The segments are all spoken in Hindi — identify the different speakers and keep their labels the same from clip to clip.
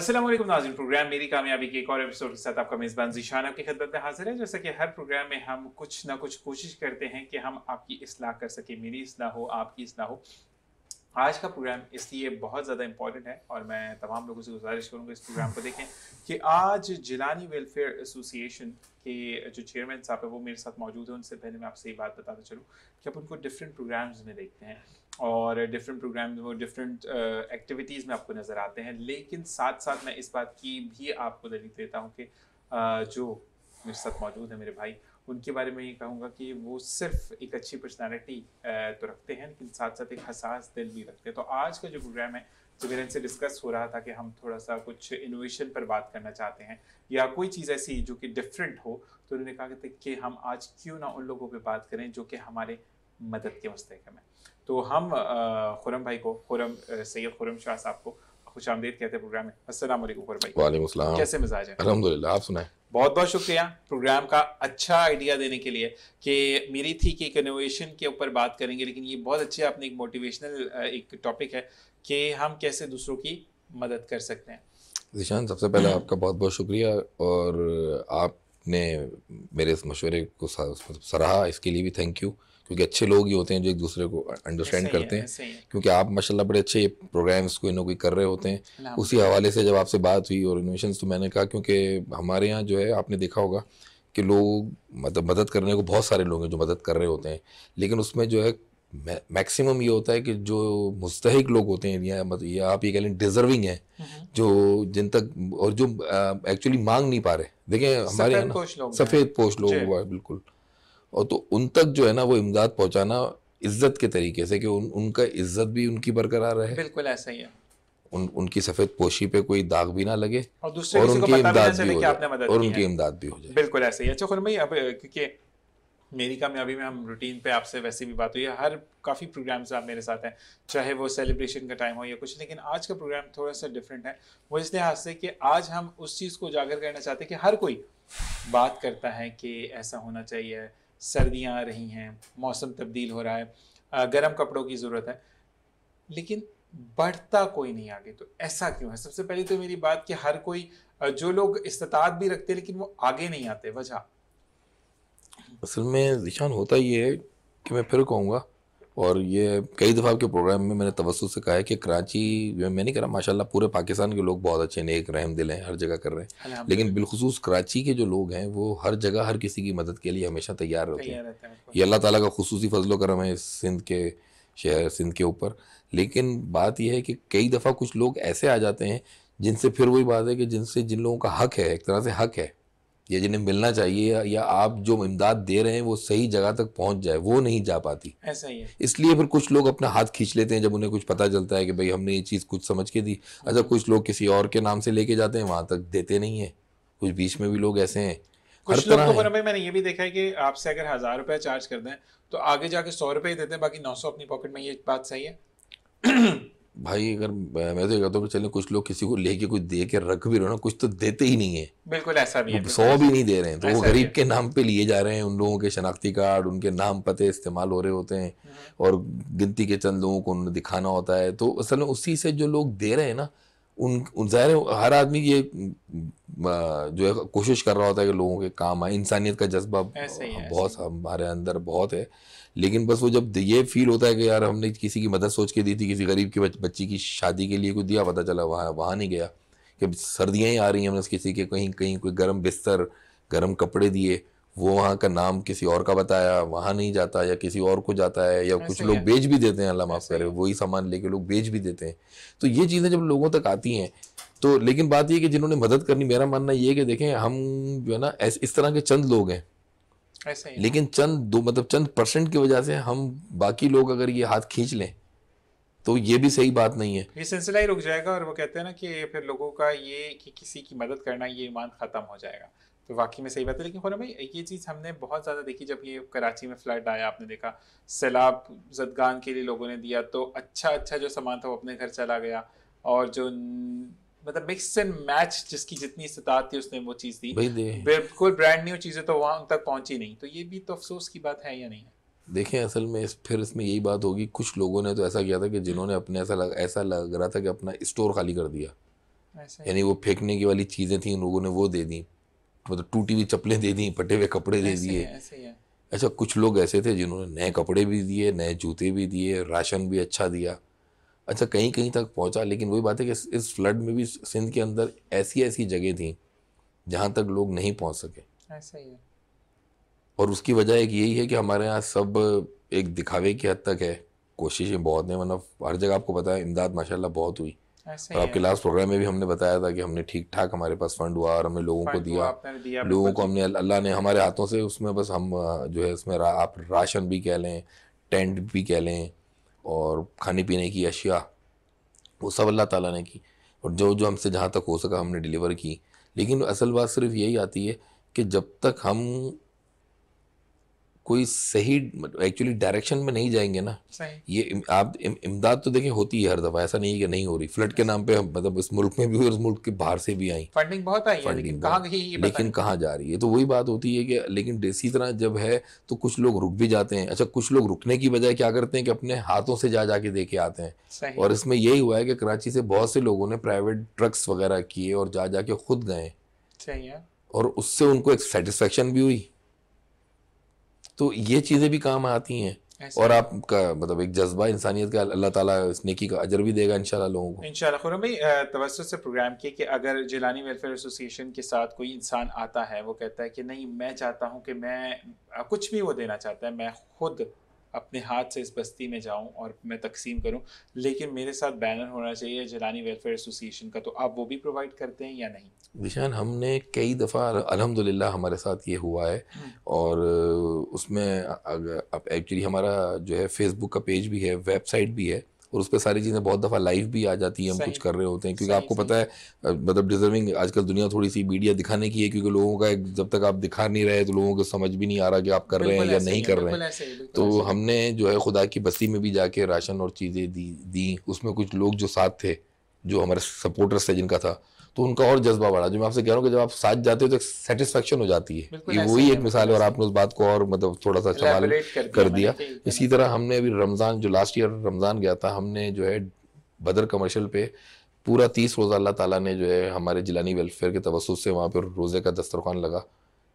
Speaker 1: असलम नाजिन प्रोग्राम मेरी कामयाबी के एक और एपिसोड के साथ आपका मेज़बान जीशान आपकी खदमत में हाजिर है जैसा कि हर प्रोग्राम में हम कुछ ना कुछ कोशिश करते हैं कि हम आपकी असलाह कर सकें मेरी असलाह हो आपकी असलाह हो आज का प्रोग्राम इसलिए बहुत ज़्यादा इंपॉर्टेंट है और मैं तमाम लोगों से गुजारिश करूँगा इस प्रोग्राम को देखें कि आज जिलानी वेलफेयर एसोसिएशन के जो चेयरमैन साहब है वो मेरे साथ मौजूद हैं उनसे पहले मैं आपसे ये बात बताता चलूँ कि आप उनको डिफरेंट प्रोग्राम्स में देखते हैं और डिफरेंट प्रोग्राम वो डिफरेंट एक्टिविटीज़ uh, में आपको नज़र आते हैं लेकिन साथ साथ मैं इस बात की भी आपको दलील देता हूँ कि uh, जो मेरे साथ मौजूद है मेरे भाई उनके बारे में ये कहूँगा कि वो सिर्फ एक अच्छी पर्सनैलिटी uh, तो रखते हैं लेकिन साथ साथ एक हसास दिल भी रखते हैं तो आज का जो प्रोग्राम है जो मेरे इनसे डिस्कस हो रहा था कि हम थोड़ा सा कुछ इनोवेशन पर बात करना चाहते हैं या कोई चीज़ ऐसी जो कि डिफरेंट हो तो उन्होंने कहा कि हम आज क्यों ना उन लोगों पर बात करें जो कि हमारे मदद के मुस्तक है तो हम खुरम भाई को खुरम सैयद खुरम शाह साहब को खुश आमदेद कहते हैं प्रोग्राम में असलम भाई वाले कैसे मिजाज है
Speaker 2: अलहमदिल्ला आप सुनाए
Speaker 1: बहुत बहुत शुक्रिया प्रोग्राम का अच्छा आइडिया देने के लिए कि मेरी थी कि एक इनोवेशन के ऊपर बात करेंगे लेकिन ये बहुत अच्छे आपने एक मोटिवेशनल एक टॉपिक है कि हम कैसे दूसरों की मदद कर सकते हैं
Speaker 2: जिशान सबसे पहले आपका बहुत बहुत शुक्रिया और आपने मेरे इस मशवरे को सराहा इसके लिए भी थैंक यू क्योंकि अच्छे लोग ही होते हैं जो एक दूसरे को अंडरस्टैंड करते हैं क्योंकि आप माशाल्लाह बड़े अच्छे प्रोग्राम्स कोई ना कोई कर रहे होते हैं उसी हवाले से जब आपसे बात हुई और इनोवेशन तो मैंने कहा क्योंकि हमारे यहाँ जो है आपने देखा होगा कि लोग मतलब मदद करने को बहुत सारे लोग हैं जो मदद कर रहे होते हैं लेकिन उसमें जो है मैक्सिमम ये होता है कि जो मुस्तक लोग होते हैं या मतलब या आप ये कह लें डिजर्विंग है हम्म। जो जिन तक और जो एक्चुअली मांग नहीं पा रहे देखें हमारे यहाँ सफ़ेद पोष लोग हुआ है बिल्कुल और तो उन तक जो है ना वो इमदाद पहुंचाना इज्जत के तरीके से कि उन उनका इज्जत भी उनकी बरकरार रहे
Speaker 1: बिल्कुल ऐसा ही है
Speaker 2: उन उनकी सफेद पोशी पे कोई दाग भी ना लगे और दूसरे और उनकी इमदाद भी हो जाए और उनकी इमदाद भी हो जाए
Speaker 1: बिल्कुल ऐसा ही अच्छा भाई अब क्योंकि मेरी कामयाबी में हम रूटीन पे आपसे वैसे भी बात हुई है हर काफ़ी प्रोग्राम्स आप मेरे साथ हैं चाहे वो सेलिब्रेशन का टाइम हो या कुछ लेकिन आज का प्रोग्राम थोड़ा सा डिफरेंट है वो इस लिहाज से कि आज हम उस चीज़ को उजागर करना चाहते हैं कि हर कोई बात करता है कि ऐसा होना चाहिए सर्दियाँ आ रही हैं मौसम तब्दील हो रहा है गर्म कपड़ों की ज़रूरत है लेकिन बढ़ता कोई नहीं आगे तो ऐसा क्यों है सबसे पहले तो मेरी बात कि हर कोई जो लोग इस्तात भी रखते लेकिन वो आगे नहीं आते वजह
Speaker 2: असल में निशान होता ये है कि मैं फिर कहूँगा और ये कई दफ़ा आपके प्रोग्राम में मैंने तवसु से कहा है कि कराची मैं नहीं कर रहा माशाल्लाह पूरे पाकिस्तान के लोग बहुत अच्छे नेक रहम दिल हैं हर जगह कर रहे हैं लेकिन बिलखसूस कराची के जो लोग हैं वो हर जगह हर किसी की मदद के लिए हमेशा तैयार होते हैं ये अल्लाह ताला का खसूस फजलो करम है सिंध के शहर सिंध के ऊपर लेकिन बात यह है कि कई दफ़ा कुछ लोग ऐसे आ जाते हैं जिनसे फिर वही बात है कि जिनसे जिन लोगों का हक है एक तरह से हक है या जिन्हें मिलना चाहिए या आप जो इमदाद दे रहे हैं वो सही जगह तक पहुंच जाए वो नहीं जा पाती ऐसा ही है इसलिए फिर कुछ लोग अपना हाथ खींच लेते हैं जब उन्हें कुछ पता चलता है कि भाई हमने ये चीज़ कुछ समझ के दी अच्छा कुछ लोग किसी और के नाम से लेके जाते हैं वहाँ तक देते नहीं है कुछ बीच में भी लोग ऐसे हैं कुछ लोग तो
Speaker 1: भाई मैंने ये भी देखा है कि आपसे अगर हज़ार रुपये चार्ज कर दें तो आगे जाके सौ रुपये देते हैं बाकी नौ सौ अपनी पॉकेट में ये बात सही है
Speaker 2: भाई अगर मैं तो ये कहता हूँ चले कुछ लोग किसी को लेके कुछ दे के रख भी रहे हो ना कुछ तो देते ही नहीं है बिल्कुल ऐसा भी है सौ भी नहीं दे रहे हैं तो वो गरीब के नाम पे लिए जा रहे हैं उन लोगों के शनाख्ती कार्ड उनके नाम पते इस्तेमाल हो रहे होते हैं हम्म। और गिनती के चंद लोगों को उन्हें दिखाना होता है तो असल में उसी से जो लोग दे रहे हैं ना उन ज़ाहिर हर आदमी ये जो है कोशिश कर रहा होता है कि लोगों के काम आए इंसानियत का जज्बा बहुत हमारे अंदर बहुत है लेकिन बस वो जब ये फील होता है कि यार हमने किसी की मदद सोच के दी थी किसी गरीब की बच्ची की शादी के लिए कुछ दिया पता चला वहाँ वहाँ नहीं गया कि सर्दियाँ ही आ रही हैं हमने किसी के कहीं कहीं कोई गर्म बिस्तर गर्म कपड़े दिए वो वहाँ का नाम किसी और का बताया वहाँ नहीं जाता या किसी और को जाता है या कुछ लोग बेच भी देते हैं अल्लाह माफ़ करे वही सामान लेके लोग बेच भी देते हैं तो ये चीज़ें जब लोगों तक आती हैं तो लेकिन बात यह कि जिन्होंने मदद करनी मेरा मानना ये है कि देखें हम जो है ना इस तरह के चंद लोग हैं ऐसे ही लेकिन चंद दो मतलब चंद परसेंट की वजह से हम बाकी लोग अगर ये हाथ खींच लें तो ये भी सही बात नहीं है
Speaker 1: ये सिलसिला ही रुक जाएगा और वो कहते हैं ना कि फिर लोगों का ये कि किसी की मदद करना ये ईमान ख़त्म हो जाएगा तो वाकई में सही बात है लेकिन खोरा भाई ये चीज़ हमने बहुत ज़्यादा देखी जब ये कराची में फ्लड आया आपने देखा सैलाब जदगान के लिए लोगों ने दिया तो अच्छा अच्छा जो सामान था वो अपने घर चला गया और जो मतलब मिक्स एंड मैच जिसकी जितनी इस्तात थी उसने वो चीज दी बिल्कुल ब्रांड न्यू चीजें तो वहां तक पहुंची नहीं तो ये भी तो अफसोस की बात है या नहीं है
Speaker 2: देखें असल में इस फिर इसमें यही बात होगी कुछ लोगों ने तो ऐसा किया था कि जिन्होंने अपने ऐसा लग ऐसा लग रहा था कि अपना स्टोर खाली कर दिया यानी वो फेंकने की वाली चीज़ें थी उन लोगों ने वो दे दी मतलब टूटी हुई चप्पलें दे दी फटे हुए कपड़े दे दिए अच्छा कुछ लोग ऐसे थे जिन्होंने नए कपड़े भी दिए नए जूते भी दिए राशन भी अच्छा दिया अच्छा कहीं कहीं तक पहुंचा लेकिन वही बात है कि इस फ्लड में भी सिंध के अंदर ऐसी ऐसी जगह थी जहाँ तक लोग नहीं पहुँच सके ऐसा ही है और उसकी वजह एक यही है कि हमारे यहाँ सब एक दिखावे की हद तक है कोशिशें बहुत हैं मतलब हर जगह आपको पता है इमदाद माशाल्लाह बहुत हुई
Speaker 1: और आपके लास्ट
Speaker 2: प्रोग्राम में भी हमने बताया था कि हमने ठीक ठाक हमारे पास फंड हुआ और हमने लोगों को दिया, दिया लोगों को हमने अल्लाह ने हमारे हाथों से उसमें बस हम जो है उसमें रा, आप राशन भी कह लें टेंट भी कह लें और खाने पीने की अशिया वो सब अल्लाह ताला ने की और जो जो हमसे जहाँ तक हो सका हमने डिलीवर की लेकिन असल बात सिर्फ यही आती है कि जब तक हम कोई सही एक्चुअली मतलब डायरेक्शन में नहीं जाएंगे ना ये आप इमदाद तो देखिए होती है हर दफा ऐसा नहीं है कि नहीं हो रही फ्लड के नाम पे मतलब इस मुल्क में भी और इस मुल्क के बाहर से भी आई
Speaker 1: फंडिंग बहुत आई है लेकिन कहाँ लेकिन
Speaker 2: कहाँ जा रही है तो वही बात होती है कि लेकिन इसी तरह जब है तो कुछ लोग रुक भी जाते हैं अच्छा कुछ लोग रुकने की बजाय क्या करते हैं कि अपने हाथों से जा जाके दे के आते हैं और इसमें यही हुआ है कि कराची से बहुत से लोगों ने प्राइवेट ट्रक्स वगैरह किए और जा जाके खुद गए और उससे उनको एक सेटिस्फेक्शन भी हुई तो ये चीज़ें भी काम आती हैं और आपका मतलब एक जज्बा इंसानियत का अल्लाह ताला इस नेकी का अजर भी देगा इंशाल्लाह लोगों
Speaker 1: को इंशाल्लाह खुरम भाई तवसत से प्रोग्राम किए कि अगर जिलानी वेलफेयर एसोसिएशन के साथ कोई इंसान आता है वो कहता है कि नहीं मैं चाहता हूँ कि मैं कुछ भी वो देना चाहता है मैं खुद अपने हाथ से इस बस्ती में जाऊं और मैं तकसीम करूं लेकिन मेरे साथ बैनर होना चाहिए जलानी वेलफेयर एसोसिएशन का तो आप वो भी प्रोवाइड करते हैं या नहीं
Speaker 2: निशान हमने कई दफ़ा अलहमदिल्ला हमारे साथ ये हुआ है हम्म। और उसमें अब एक्चुअली हमारा जो है फेसबुक का पेज भी है वेबसाइट भी है और उस पर सारी चीज़ें बहुत दफ़ा लाइव भी आ जाती है हम कुछ कर रहे होते हैं क्योंकि आपको पता है मतलब डिजर्विंग आजकल दुनिया थोड़ी सी मीडिया दिखाने की है क्योंकि लोगों का जब तक आप दिखा नहीं रहे तो लोगों को समझ भी नहीं आ रहा कि आप कर रहे हैं या नहीं कर रहे हैं तो हमने जो है खुदा की बस्ती में भी जाके राशन और चीज़ें दी दी उसमें कुछ लोग जो साथ थे जो हमारे सपोर्टर्स थे जिनका था तो उनका और जज्बा बढ़ा जो मैं आपसे कह रहा हूँ कि जब आप साथ जाते हो तो एक सेटिस्फेक्शन हो जाती है ये वही एक मिसाल है और आपने उस बात को और मतलब थोड़ा सा सवाल कर दिया इसी तरह हमने अभी रमज़ान जो लास्ट ईयर रमज़ान गया था हमने जो है बदर कमर्शियल पे पूरा तीस रोज़ा अल्लाह ताला ने जो है हमारे जिलानी वेलफेयर के तवसुस से वहाँ पर रोज़े का दस्तरखान लगा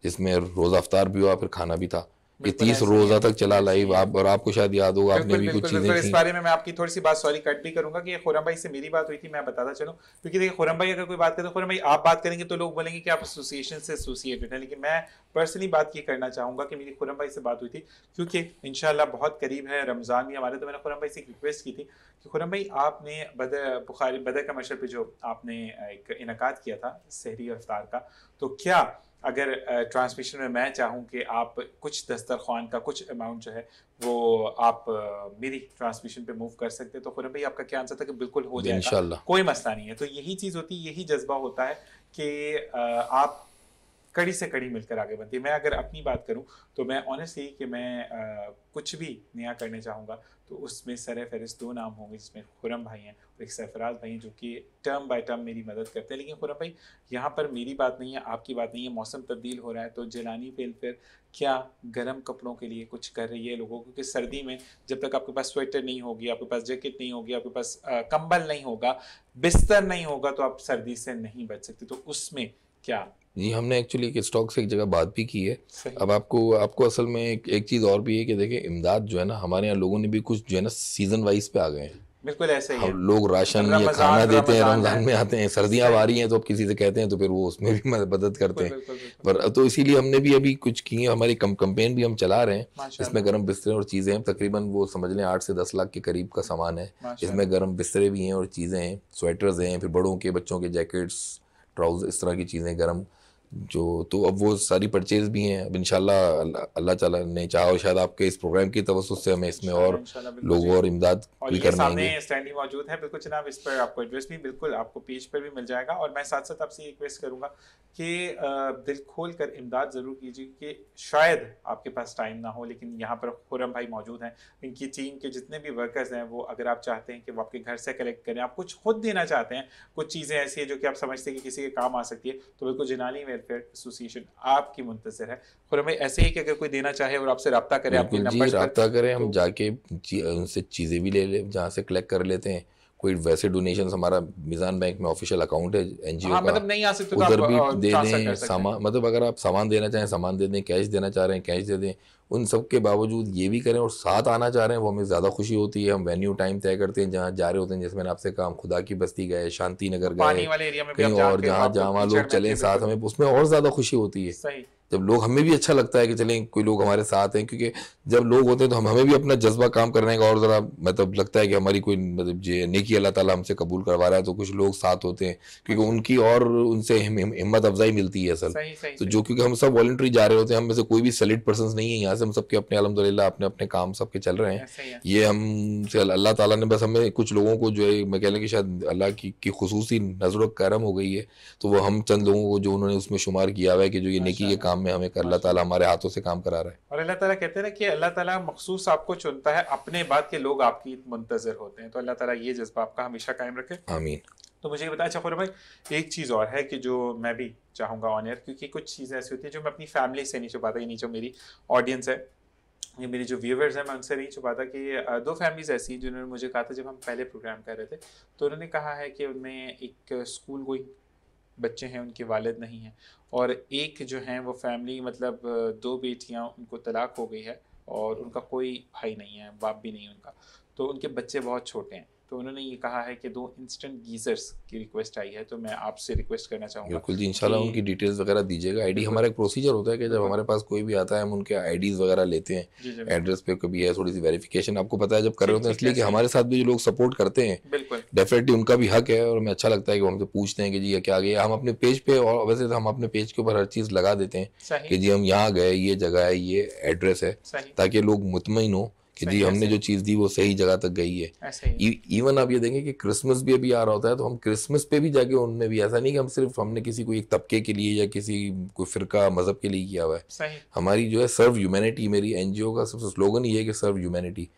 Speaker 2: जिसमें रोज़ा अफ्तार भी हुआ फिर खाना भी था ये तीस रोजा तक चला लाइव आप और आपको शायद याद होगा आपने भी कुछ चीजें इस बारे
Speaker 1: में मैं आपकी थोड़ी सी बात सॉरी कट भी करूंगा कि खुरम भाई से मेरी बात हुई थी मैं बताता चलूँ क्योंकि देखिए खुरम भाई अगर कोई बात करें तो खुरम भाई आप बात करेंगे तो लोग बोलेंगे कि आप एसोसिएशन से एसोसिएटेड है लेकिन मैं पर्सनली बात ये करना चाहूंगा कि मेरी खुरम भाई से बात हुई थी क्योंकि इनशाला बहुत करीब है रमज़ान भी हमारे तो मैंने खुरम भाई से एक रिक्वेस्ट की थी कि खुरम भाई आपने बदर बुखारी बदर का मशर पर जो आपने एक इनका किया था शहरी अफ्तार का तो क्या अगर ट्रांसमिशन में मैं चाहूँ कि आप कुछ दस्तरखान का कुछ अमाउंट जो है वो आप मेरी ट्रांसमिशन पे मूव कर सकते तो खुरम भाई आपका क्या आंसर था कि बिल्कुल हो जाएगा कोई मसला नहीं है तो यही चीज़ होती है यही जज्बा होता है कि आप कड़ी से कड़ी मिलकर आगे बढ़ती है मैं अगर अपनी बात करूं तो मैं ऑनेस्टली कि मैं आ, कुछ भी नया करने चाहूँगा तो उसमें सर फहरिस्त दो नाम होंगे जिसमें खुरम भाई हैं और एक सरफराज भाई हैं जो कि टर्म बाय टर्म मेरी मदद करते हैं लेकिन खुरम भाई यहाँ पर मेरी बात नहीं है आपकी बात नहीं है मौसम तब्दील हो रहा है तो जलानी फिर क्या गर्म कपड़ों के लिए कुछ कर रही है लोगों को सर्दी में जब तक आपके पास स्वेटर नहीं होगी आपके पास जैकेट नहीं होगी आपके पास कंबल नहीं होगा बिस्तर नहीं होगा तो आप सर्दी से नहीं बच सकते तो उसमें क्या
Speaker 2: जी हमने एक्चुअली एक स्टॉक से एक जगह बात भी की है अब आपको आपको असल में एक एक चीज़ और भी है कि देखिए इमदाद जो है ना हमारे यहाँ लोगों ने भी कुछ जो है ना सीजन वाइज पे आ गए हैं
Speaker 1: बिल्कुल ऐसे ही हम
Speaker 2: लोग राशन या खाना देते हैं रमजान में आते हैं सर्दियां आ रही हैं तो अब किसी से कहते हैं तो फिर वो उसमें भी मदद करते हैं पर तो इसीलिए हमने भी अभी कुछ की है हमारी कम कंपेन भी हम चला रहे हैं इसमें गर्म बिस्तरे और चीज़ें हैं तकरीबन वो समझ लें आठ से दस लाख के करीब का सामान है इसमें गर्म बिस्तरे भी हैं और चीज़ें हैं स्वेटर्स हैं फिर बड़ों के बच्चों के जैकेट्स ट्राउज़ इस तरह की चीज़ें गर्म जो तो अब वो सारी परचेज भी हैं अब इनशाला अल्लाह ताला ने चाहा और शायद आपके इस प्रोग्राम की तवसुस से हमें इसमें और लोगों और इमदाद भी करना सामने
Speaker 1: स्टैंड मौजूद है बिल्कुल जनाब इस पर आपको एड्रेस भी बिल्कुल आपको पेज पर भी मिल जाएगा और मैं साथ साथ आपसे रिक्वेस्ट करूँगा कि दिल खोल कर इमदाद ज़रूर कीजिए कि शायद आपके पास टाइम ना हो लेकिन यहाँ पर खुरम भाई मौजूद हैं इनकी टीम के जितने भी वर्कर्स हैं वो अगर आप चाहते हैं कि वो आपके घर से कलेक्ट करें आप कुछ खुद देना चाहते हैं कुछ चीज़ें ऐसी हैं जो कि आप समझते हैं कि किसी के काम आ सकती है तो बिल्कुल जनाली में वेलफेयर एसोसिएशन आपकी मुंतजर है हमें ऐसे ही कि अगर कोई देना चाहे और आपसे रब्ता करें आपके नंबर रब्ता
Speaker 2: तो करें हम जाके उनसे चीज़ें भी ले लें जहाँ से कलेक्ट कर लेते हैं कोई वैसे डोनेशन हमारा मिजान बैंक में ऑफिशियल अकाउंट है एनजीओ हाँ, का मतलब नहीं तो आ सकते उधर भी दे दें सामान मतलब अगर आप सामान देना चाहें सामान दे दें कैश देना चाह रहे हैं कैश दे दें उन सब के बावजूद ये भी करें और साथ आना चाह रहे हैं वो हमें ज़्यादा खुशी होती है हम वेन्यू टाइम तय करते हैं जहाँ जा रहे होते हैं जैसे मैंने आपसे कहा हम खुदा की बस्ती गए शांति नगर गए कहीं और जहाँ जहाँ वहाँ लोग चले साथ हमें उसमें और ज़्यादा खुशी होती है जब लोग हमें भी अच्छा लगता है कि चलें कोई लोग हमारे साथ हैं क्योंकि जब लोग होते हैं तो हम हमें भी अपना जज्बा काम करने का और ज़रा मतलब लगता है कि हमारी कोई मतलब ये नेकी अल्लाह ताला हमसे कबूल करवा रहा है तो कुछ लोग साथ होते हैं क्योंकि हाँ। उनकी और उनसे हिम, हिम, हिम्मत अफजाई मिलती है असल सही, सही, तो जो क्योंकि हम सब वॉल्ट्री जा रहे होते हैं हम में से कोई भी सैलिड पर्सन नहीं है यहाँ से हम सबके अपने अलहमदिल्ला अपने अपने काम सबके चल रहे हैं ये हम अल्लाह ताला ने बस हमें कुछ लोगों को जो है मैं कह लें कि शायद अल्लाह की की खसूसी नजर करम हो गई है तो वो हम चंद लोगों को जो उन्होंने उसमें शुमार किया हुआ है कि जो ये नेकी अच्छा। के काम काम में हमें अल्लाह ताला हमारे हाथों से काम करा रहा है
Speaker 1: और अल्लाह ताला कहते हैं ना कि अल्लाह ताला मखसूस आपको चुनता है अपने बाद के लोग आपकी मुंतजर होते हैं तो अल्लाह ताला ये जज्बा आपका हमेशा कायम रखे आमीन तो मुझे बताया अच्छा भाई एक चीज़ और है कि जो मैं भी चाहूँगा ऑनियर क्योंकि कुछ चीज़ें ऐसी होती हैं जो मैं अपनी फैमिली से नहीं छुपाता ये नहीं जो मेरी ऑडियंस है ये मेरे जो व्यूवर्स हैं मैं उनसे नहीं छुपाता कि दो फैमिलीज ऐसी हैं जिन्होंने मुझे कहा था जब हम पहले प्रोग्राम कर रहे थे तो उन्होंने कहा है कि उनमें एक स्कूल कोई बच्चे हैं उनके वालद नहीं हैं और एक जो हैं वो फैमिली मतलब दो बेटियां उनको तलाक हो गई है और उनका कोई भाई नहीं है बाप भी नहीं उनका तो उनके बच्चे बहुत छोटे हैं तो उन्होंने ये कहा है कि दो इंस्टेंट गीजर्स की रिक्वेस्ट आई है तो मैं आपसे रिक्वेस्ट करना चाहूँगा बिल्कुल जी इनशाला उनकी
Speaker 2: डिटेल्स वगैरह दीजिएगा आईडी हमारा एक प्रोसीजर होता है कि जब हमारे पास कोई भी आता है हम उनके आईडीज वगैरह लेते हैं एड्रेस पे कभी है थोड़ी सी वेरिफिकेशन आपको पता है जब कर रहे होते हैं इसलिए कि हमारे साथ भी जो लोग सपोर्ट करते हैं बिल्कुल डेफिनेटली उनका भी हक है और हमें अच्छा लगता है कि उनसे पूछते हैं कि जी ये क्या गया हम अपने पेज पे और वैसे तो हम अपने पेज के ऊपर हर चीज़ लगा देते हैं कि जी हम यहाँ गए ये जगह है ये एड्रेस है ताकि लोग मुतमिन हो कि जी हमने जो चीज़ दी वो सही जगह तक गई है इवन e, आप ये देखें कि क्रिसमस भी अभी आ रहा होता है तो हम क्रिसमस पे भी जाके उनमें भी ऐसा नहीं कि हम सिर्फ हमने किसी को एक तबके के लिए या किसी कोई फिरका मजहब के लिए किया हुआ है हमारी जो है सर्व ह्यूमैनिटी मेरी एनजीओ का सबसे स्लोगन ही है कि सर्व ह्यूमैनिटी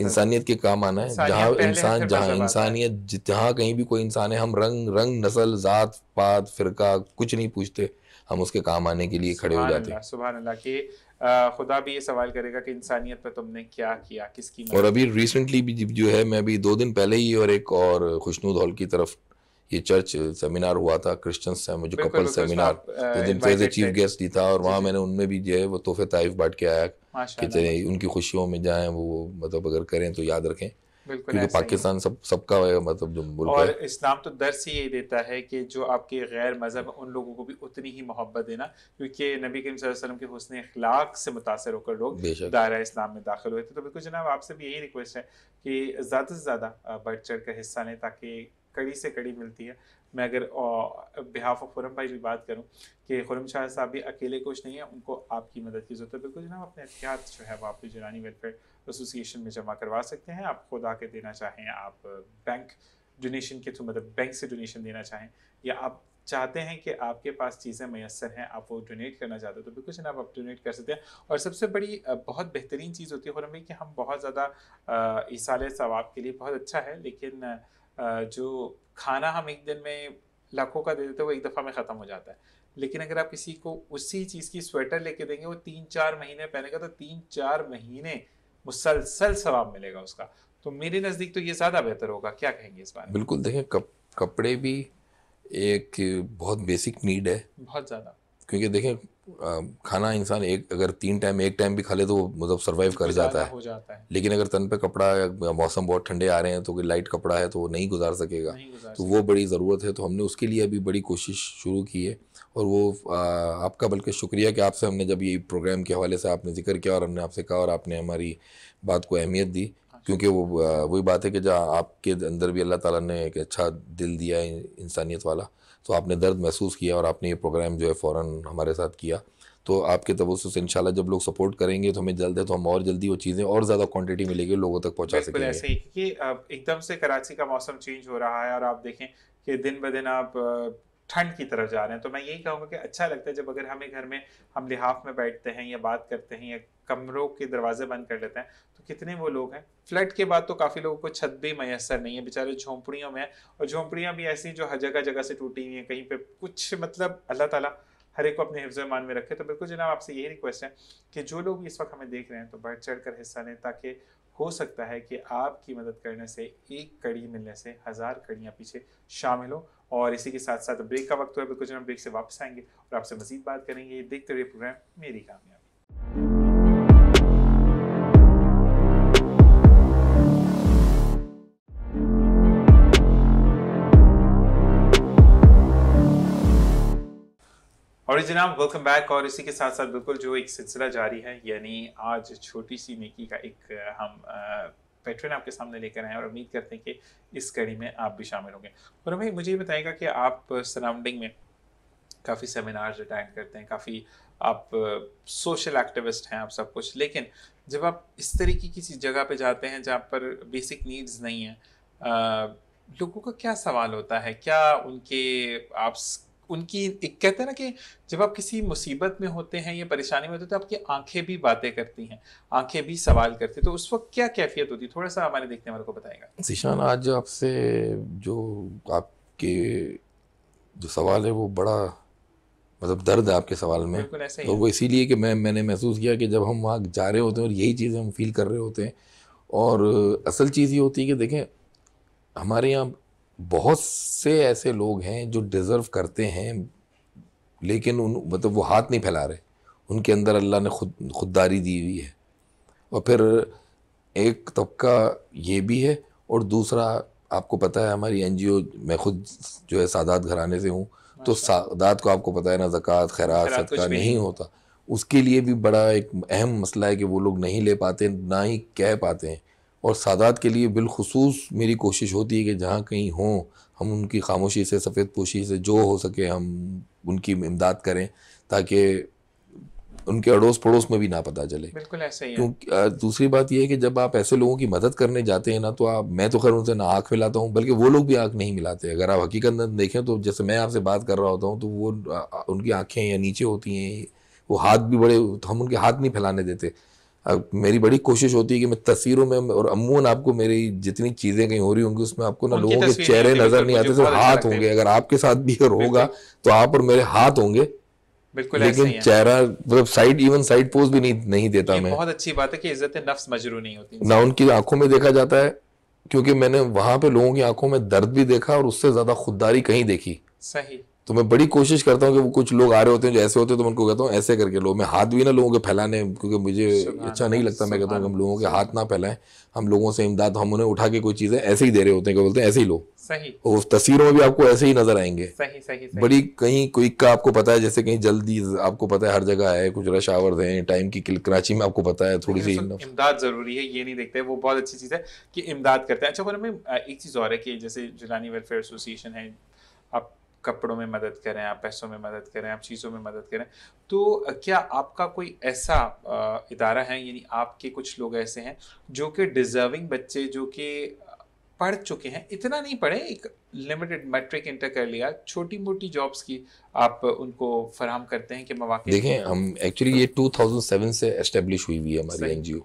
Speaker 2: इंसानियत के काम आना है जहाँ इंसान जहाँ इंसानियत जहाँ कहीं भी कोई इंसान है हम रंग रंग नस्ल जात पात फिरका कुछ नहीं पूछते हम उसके काम आने के लिए खड़े हो जाते हैं
Speaker 1: सुबह अल्लाह के खुदा भी ये सवाल करेगा कि इंसानियत पर तुमने क्या किया किसकी और अभी
Speaker 2: रिसेंटली भी जो है मैं अभी दो दिन पहले ही और एक और खुशनूद हॉल की तरफ ये चर्च सेमिनार हुआ था क्रिश्चियंस से मुझे कपल सेमिनार जिन तो दिन से चीफ गेस्ट दी था और वहाँ मैंने उनमें भी जो है वो तोहफे ताइफ बांट के आया कि चले उनकी खुशियों में जाएं वो मतलब अगर करें तो याद रखें
Speaker 1: क्योंकि पाकिस्तान
Speaker 2: सब सबका मतलब जो मुल्क और
Speaker 1: इस्लाम तो दर्स ही यही देता है कि जो आपके गैर मजहब उन लोगों को भी उतनी ही मोहब्बत देना क्योंकि नबी करीम वसल्लम के हसन अखलाक से मुतासर होकर लोग दायरा इस्लाम में दाखिल हुए थे तो बिल्कुल जनाब आपसे भी यही रिक्वेस्ट है कि ज़्यादा से ज़्यादा बढ़ चढ़ कर हिस्सा लें ताकि कड़ी से कड़ी मिलती है मैं अगर बिहाफ ऑफ खुरम भाई भी बात करूं कि खुरम शाह साहब भी अकेले कुछ नहीं है उनको आपकी मदद की ज़रूरत है बिल्कुल जनाब अपने एहतियात जो है वो आपकी जुरानी वेलफेयर एसोसिएशन में जमा करवा सकते हैं आप खुद आके देना चाहें आप बैंक डोनेशन के थ्रू मतलब बैंक से डोनेशन देना चाहें या आप चाहते हैं कि आपके पास चीज़ें मैसर हैं आप वो डोनेट करना चाहते हो तो बिल्कुल जनाब आप डोनेट कर सकते हैं और सबसे बड़ी बहुत बेहतरीन चीज़ होती है और कि हम बहुत ज़्यादा इसाले सवाब के लिए बहुत अच्छा है लेकिन जो खाना हम एक दिन में लाखों का दे देते हैं वो एक दफ़ा में ख़त्म हो जाता है लेकिन अगर आप किसी को उसी चीज़ की स्वेटर लेके देंगे वो तीन चार महीने पहनेगा तो तीन चार महीने मुसलसल सवाब मिलेगा उसका तो मेरे नज़दीक तो ये ज़्यादा बेहतर होगा क्या कहेंगे इस बारे में
Speaker 2: बिल्कुल देखें कप, कपड़े भी एक बहुत बेसिक नीड है बहुत ज़्यादा क्योंकि देखें खाना इंसान एक अगर तीन टाइम एक टाइम भी खा ले तो मतलब सर्वाइव कर जाता है हो जाता है लेकिन अगर तन पे कपड़ा मौसम बहुत ठंडे आ रहे हैं तो कोई लाइट कपड़ा है तो वो नहीं गुजार सकेगा नहीं गुजार तो वो बड़ी ज़रूरत है तो हमने उसके लिए अभी बड़ी कोशिश शुरू की है और वो आ, आपका बल्कि शुक्रिया कि आपसे हमने जब ये प्रोग्राम के हवाले से आपने जिक्र किया और हमने आपसे कहा और आपने हमारी बात को अहमियत दी क्योंकि वो वही बात है कि जहाँ आपके अंदर भी अल्लाह ताला ने एक अच्छा दिल दिया है इंसानियत वाला तो आपने दर्द महसूस किया और आपने ये प्रोग्राम जो है फ़ौर हमारे साथ किया तो आपके तवस्सु से इंशाल्लाह जब लोग सपोर्ट करेंगे तो हमें जल्द है तो हम और जल्दी वो चीज़ें और ज़्यादा क्वांटिटी में लोगों तक पहुँचा सकते ऐसे ही
Speaker 1: कि एकदम से कराची का मौसम चेंज हो रहा है और आप देखें कि दिन ब दिन आप ठंड की तरफ जा रहे हैं तो मैं यही कहूँगा कि अच्छा लगता है जब अगर हमें घर में हम लिहाफ में बैठते हैं या बात करते हैं या कमरों के दरवाजे बंद कर लेते हैं तो कितने वो लोग हैं फ्लड के बाद तो काफ़ी लोगों को छत भी मैसर नहीं है बेचारे झोंपड़ियों में और झोंपड़ियाँ भी ऐसी जो हर जगह जगह से टूटी हुई हैं कहीं पर कुछ मतलब अल्लाह ताला हर एक को अपने हिफ्ज मान में रखे तो बिल्कुल जनाब आपसे यही रिक्वेस्ट है कि जो लोग इस वक्त हमें देख रहे हैं तो बढ़ चढ़ कर हिस्सा लें ताकि हो सकता है कि आपकी मदद करने से एक कड़ी मिलने से हज़ार कड़ियां पीछे शामिल हो और इसी के साथ साथ ब्रेक का वक्त हुआ है कुछ ब्रेक से वापस आएंगे और आपसे मजीद बात करेंगे देखते रहिए प्रोग्राम मेरी कामयाबी और जनाब वेलकम बैक और इसी के साथ साथ बिल्कुल जो एक सिलसिला जारी है यानी आज छोटी सी नेकी का एक हम पैटर्न आपके सामने लेकर आए और उम्मीद करते हैं कि इस कड़ी में आप भी शामिल होंगे और भाई मुझे बताएगा कि आप सराउंडिंग में काफ़ी सेमिनार्स अटेंड करते हैं काफ़ी आप सोशल एक्टिविस्ट हैं आप सब कुछ लेकिन जब आप इस तरीके की किसी जगह पे जाते हैं जहाँ पर बेसिक नीड्स नहीं हैं लोगों का क्या सवाल होता है क्या उनके आप उनकी एक कहते हैं ना कि जब आप किसी मुसीबत में होते हैं या परेशानी में होते हैं तो आपकी आंखें भी बातें करती हैं आंखें भी सवाल करती हैं तो उस वक्त क्या कैफियत होती है थोड़ा सा हमारे देखने वाले को बताएगा
Speaker 2: शिशान आज आपसे जो आपके जो सवाल है वो बड़ा मतलब दर्द है आपके सवाल में तो वो इसीलिए कि मैं मैंने महसूस किया कि जब हम वहाँ जा रहे होते हैं और यही चीज़ें हम फील कर रहे होते हैं और असल चीज़ ये होती है कि देखें हमारे यहाँ बहुत से ऐसे लोग हैं जो डिज़र्व करते हैं लेकिन उन मतलब वो हाथ नहीं फैला रहे उनके अंदर अल्लाह ने खुद खुददारी दी हुई है और फिर एक तबका ये भी है और दूसरा आपको पता है हमारी एन मैं खुद जो है सादात घराने से हूँ तो सादात को आपको पता है ना ज़क़़त खैरात सदका नहीं होता उसके लिए भी बड़ा एक अहम मसला है कि वो लोग नहीं ले पाते ना ही कह पाते हैं और सादात के लिए बिलखसूस मेरी कोशिश होती है कि जहाँ कहीं हों हम उनकी खामोशी से सफ़ेद पोशी से जो हो सके हम उनकी इमदाद करें ताकि उनके अड़ोस पड़ोस में भी ना पता चले बिल्कुल
Speaker 1: ऐसे ही क्योंकि
Speaker 2: दूसरी बात यह है कि जब आप ऐसे लोगों की मदद करने जाते हैं ना तो आप मैं तो खैर उनसे ना आँख मिलाता हूँ बल्कि वो लोग भी आँख नहीं मिलाते अगर आप हकीकत में देखें तो जैसे मैं आपसे बात कर रहा होता हूँ तो वो उनकी आँखें या नीचे होती हैं वो हाथ भी बड़े तो हम उनके हाथ नहीं फैलाने देते मेरी बड़ी कोशिश होती है कि मैं तस्वीरों में और अमून आपको मेरी जितनी चीजें कहीं हो रही होंगी उसमें आपको ना लोगों के चेहरे नजर नहीं आते सिर्फ हाथ अच्छा होंगे अगर आपके साथ भी और होगा तो आप और मेरे हाथ होंगे
Speaker 1: बिल्कुल लेकिन चेहरा
Speaker 2: मतलब साइड इवन साइड पोज भी नहीं नहीं देता मैं बहुत
Speaker 1: अच्छी बात है कि इज्जत नफ्स मजरू नहीं
Speaker 2: होती ना उनकी आंखों में देखा जाता है क्योंकि मैंने वहां पे लोगों की आंखों में दर्द भी देखा और उससे ज्यादा खुददारी कहीं देखी सही तो मैं बड़ी कोशिश करता हूँ कि वो कुछ लोग आ रहे होते हैं जो ऐसे होते हैं तो मैं उनको कहता हूँ ऐसे करके लो मैं हाथ भी ना लोगों के फैलाने क्योंकि मुझे अच्छा नहीं लगता मैं कहता हूँ हम लोगों के हाथ ना फैलाएं हम लोगों से इमदाद हम उन्हें उठा के कोई चीज़ें ऐसे ही दे रहे होते हैं क्या बोलते हैं ऐसे ही लो सही उस तस्वीरों में भी आपको ऐसे ही नजर आएंगे सही सही बड़ी कहीं कोई का आपको पता है जैसे कहीं जल्दी आपको पता है हर जगह है कुछ रश आवर्स हैं टाइम की कराची में आपको पता है थोड़ी सी
Speaker 1: इमदाद ज़रूरी है ये नहीं देखते वो बहुत अच्छी चीज़ है कि इमदाद करते हैं अच्छा एक चीज़ और है कि जैसे जुलानी वेलफेयर एसोसिएशन है कपड़ों में मदद करें आप पैसों में मदद करें आप चीज़ों में मदद करें तो क्या आपका कोई ऐसा इदारा है यानी आपके कुछ लोग ऐसे हैं जो कि डिज़र्विंग बच्चे जो कि पढ़ चुके हैं इतना नहीं पढ़े एक लिमिटेड मैट्रिक इंटर कर लिया छोटी मोटी जॉब्स की आप उनको फराम करते हैं कि मौाक़े देखें हम
Speaker 2: एक्चुअली ये 2007 से एस्टेब्लिश हुई हुई है हमारी एन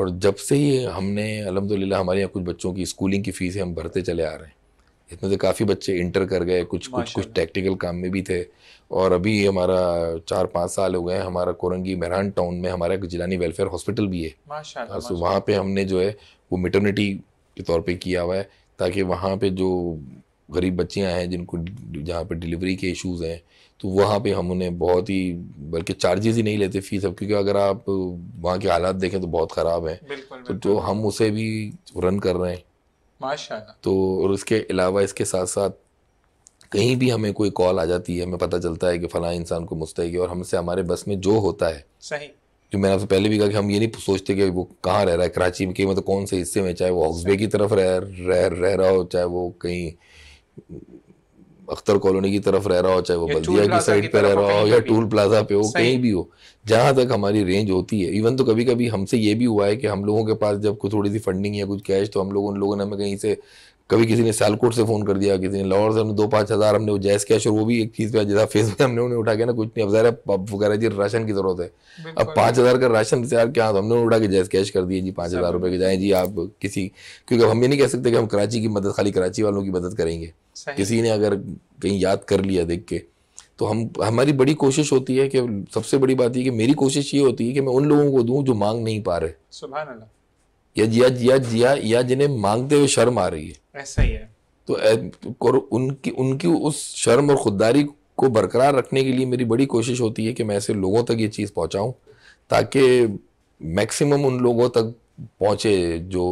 Speaker 2: और जब से ही हमने अलहमदिल्ला हमारे यहाँ कुछ बच्चों की स्कूलिंग की फ़ीस हम भरते चले आ रहे हैं इसमें से तो काफ़ी बच्चे इंटर कर गए कुछ कुछ कुछ टेक्टिकल काम में भी थे और अभी हमारा चार पाँच साल हो गए हमारा कोरंगी मेहरान टाउन में हमारा एक जिलानी वेलफेयर हॉस्पिटल भी है
Speaker 1: माशाल्लाह तो वहाँ
Speaker 2: पे हमने जो है वो मेटर्निटी के तौर पे किया हुआ है ताकि वहाँ पे जो गरीब बच्चियाँ हैं जिनको जहाँ पे डिलीवरी के इश्यूज़ हैं तो वहाँ पे हम उन्हें बहुत ही बल्कि चार्जेस ही नहीं लेते फीस अब क्योंकि अगर आप वहाँ के हालात देखें तो बहुत ख़राब हैं तो जो हम उसे भी रन कर रहे हैं माशाल्लाह तो और उसके अलावा इसके साथ साथ कहीं भी हमें कोई कॉल आ जाती है हमें पता चलता है कि फला इंसान को मुस्तैक और हमसे हमारे बस में जो होता है सही जो मैंने आपसे पहले भी कहा कि हम ये नहीं सोचते कि वो कहाँ रह रहा है कराची के मतलब कौन से हिस्से में चाहे वो हौसबे की तरफ रह रह रह रहा हो चाहे वो कहीं अख्तर कॉलोनी की तरफ रह रहा हो चाहे वो बल्दिया की साइड पे रह रहा हो या टूल प्लाजा पे हो कहीं भी हो जहाँ तक हमारी रेंज होती है इवन तो कभी कभी हमसे ये भी हुआ है कि हम लोगों के पास जब कुछ थोड़ी सी फंडिंग या कुछ कैश तो हम लोग उन लोगों ने हमें कहीं से कभी किसी ने सालकोट से फ़ोन कर दिया किसी ने लाहौर से हमने दो पाँच हज़ार हमने जैस कैश और वो भी एक चीज़ पे जैसा फेस पे हमने उन्हें उठा के ना कुछ नहीं अब ज़रा वगैरह जी राशन की ज़रूरत है अब पाँच हज़ार का राशन यार क्या तो हमने उठा के जैस कैश कर दिए जी पाँच हज़ार रुपये के जाएँ जी आप किसी क्योंकि हम ये नहीं कह सकते कि हम कराची की मदद खाली कराची वालों की मदद करेंगे किसी ने अगर कहीं याद कर लिया देख के तो हम हमारी बड़ी कोशिश होती है कि सबसे बड़ी बात ये कि मेरी कोशिश ये होती है कि मैं उन लोगों को दूं जो मांग नहीं पा रहे सुभान या जिया जिया जिया या जिन्हें मांगते हुए शर्म आ रही
Speaker 1: है ऐसा ही है
Speaker 2: तो, तो उनकी उनकी उस शर्म और खुददारी को बरकरार रखने के लिए मेरी बड़ी कोशिश होती है कि मैं ऐसे लोगों तक ये चीज़ पहुँचाऊँ ताकि मैक्सिमम उन लोगों तक पहुँचे जो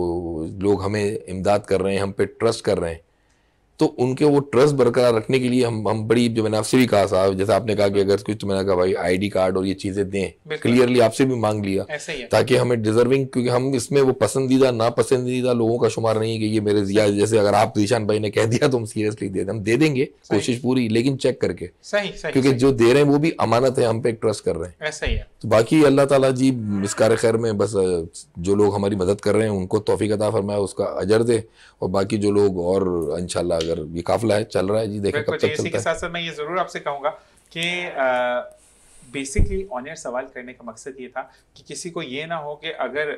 Speaker 2: लोग हमें इमदाद कर रहे हैं हम पे ट्रस्ट कर रहे हैं तो उनके वो ट्रस्ट बरकरार रखने के लिए हम हम बड़ी जो मैंने आपसे भी कहा साहब जैसे आपने कहा कि अगर कुछ तो मैंने कहा भाई आईडी कार्ड और ये चीजें दें क्लियरली आपसे भी मांग लिया ताकि हमें डिजर्विंग क्योंकि हम इसमें वो पसंदीदा ना पसंदीदा लोगों का शुमार नहीं है कि ये मेरे जिया जैसे अगर आप ईशान भाई ने कह दिया तो हम सीरियसली दे दें हम दे देंगे कोशिश पूरी लेकिन चेक करके सही क्योंकि जो दे रहे हैं वो भी अमानत है हम पे ट्रस्ट कर रहे हैं ही है तो बाकी अल्लाह ताला जी इस कार खैर में बस जो लोग हमारी मदद कर रहे हैं उनको तोफ़ी अता फरमाए उसका अजर दे और बाकी जो लोग और इनशाला अगर ये काफिला है चल रहा है जी देखें कब तक चलता के साथ
Speaker 1: साथ मैं ये ज़रूर आपसे कहूंगा कि बेसिकली ऑनियर सवाल करने का मकसद ये था कि किसी को ये ना हो कि अगर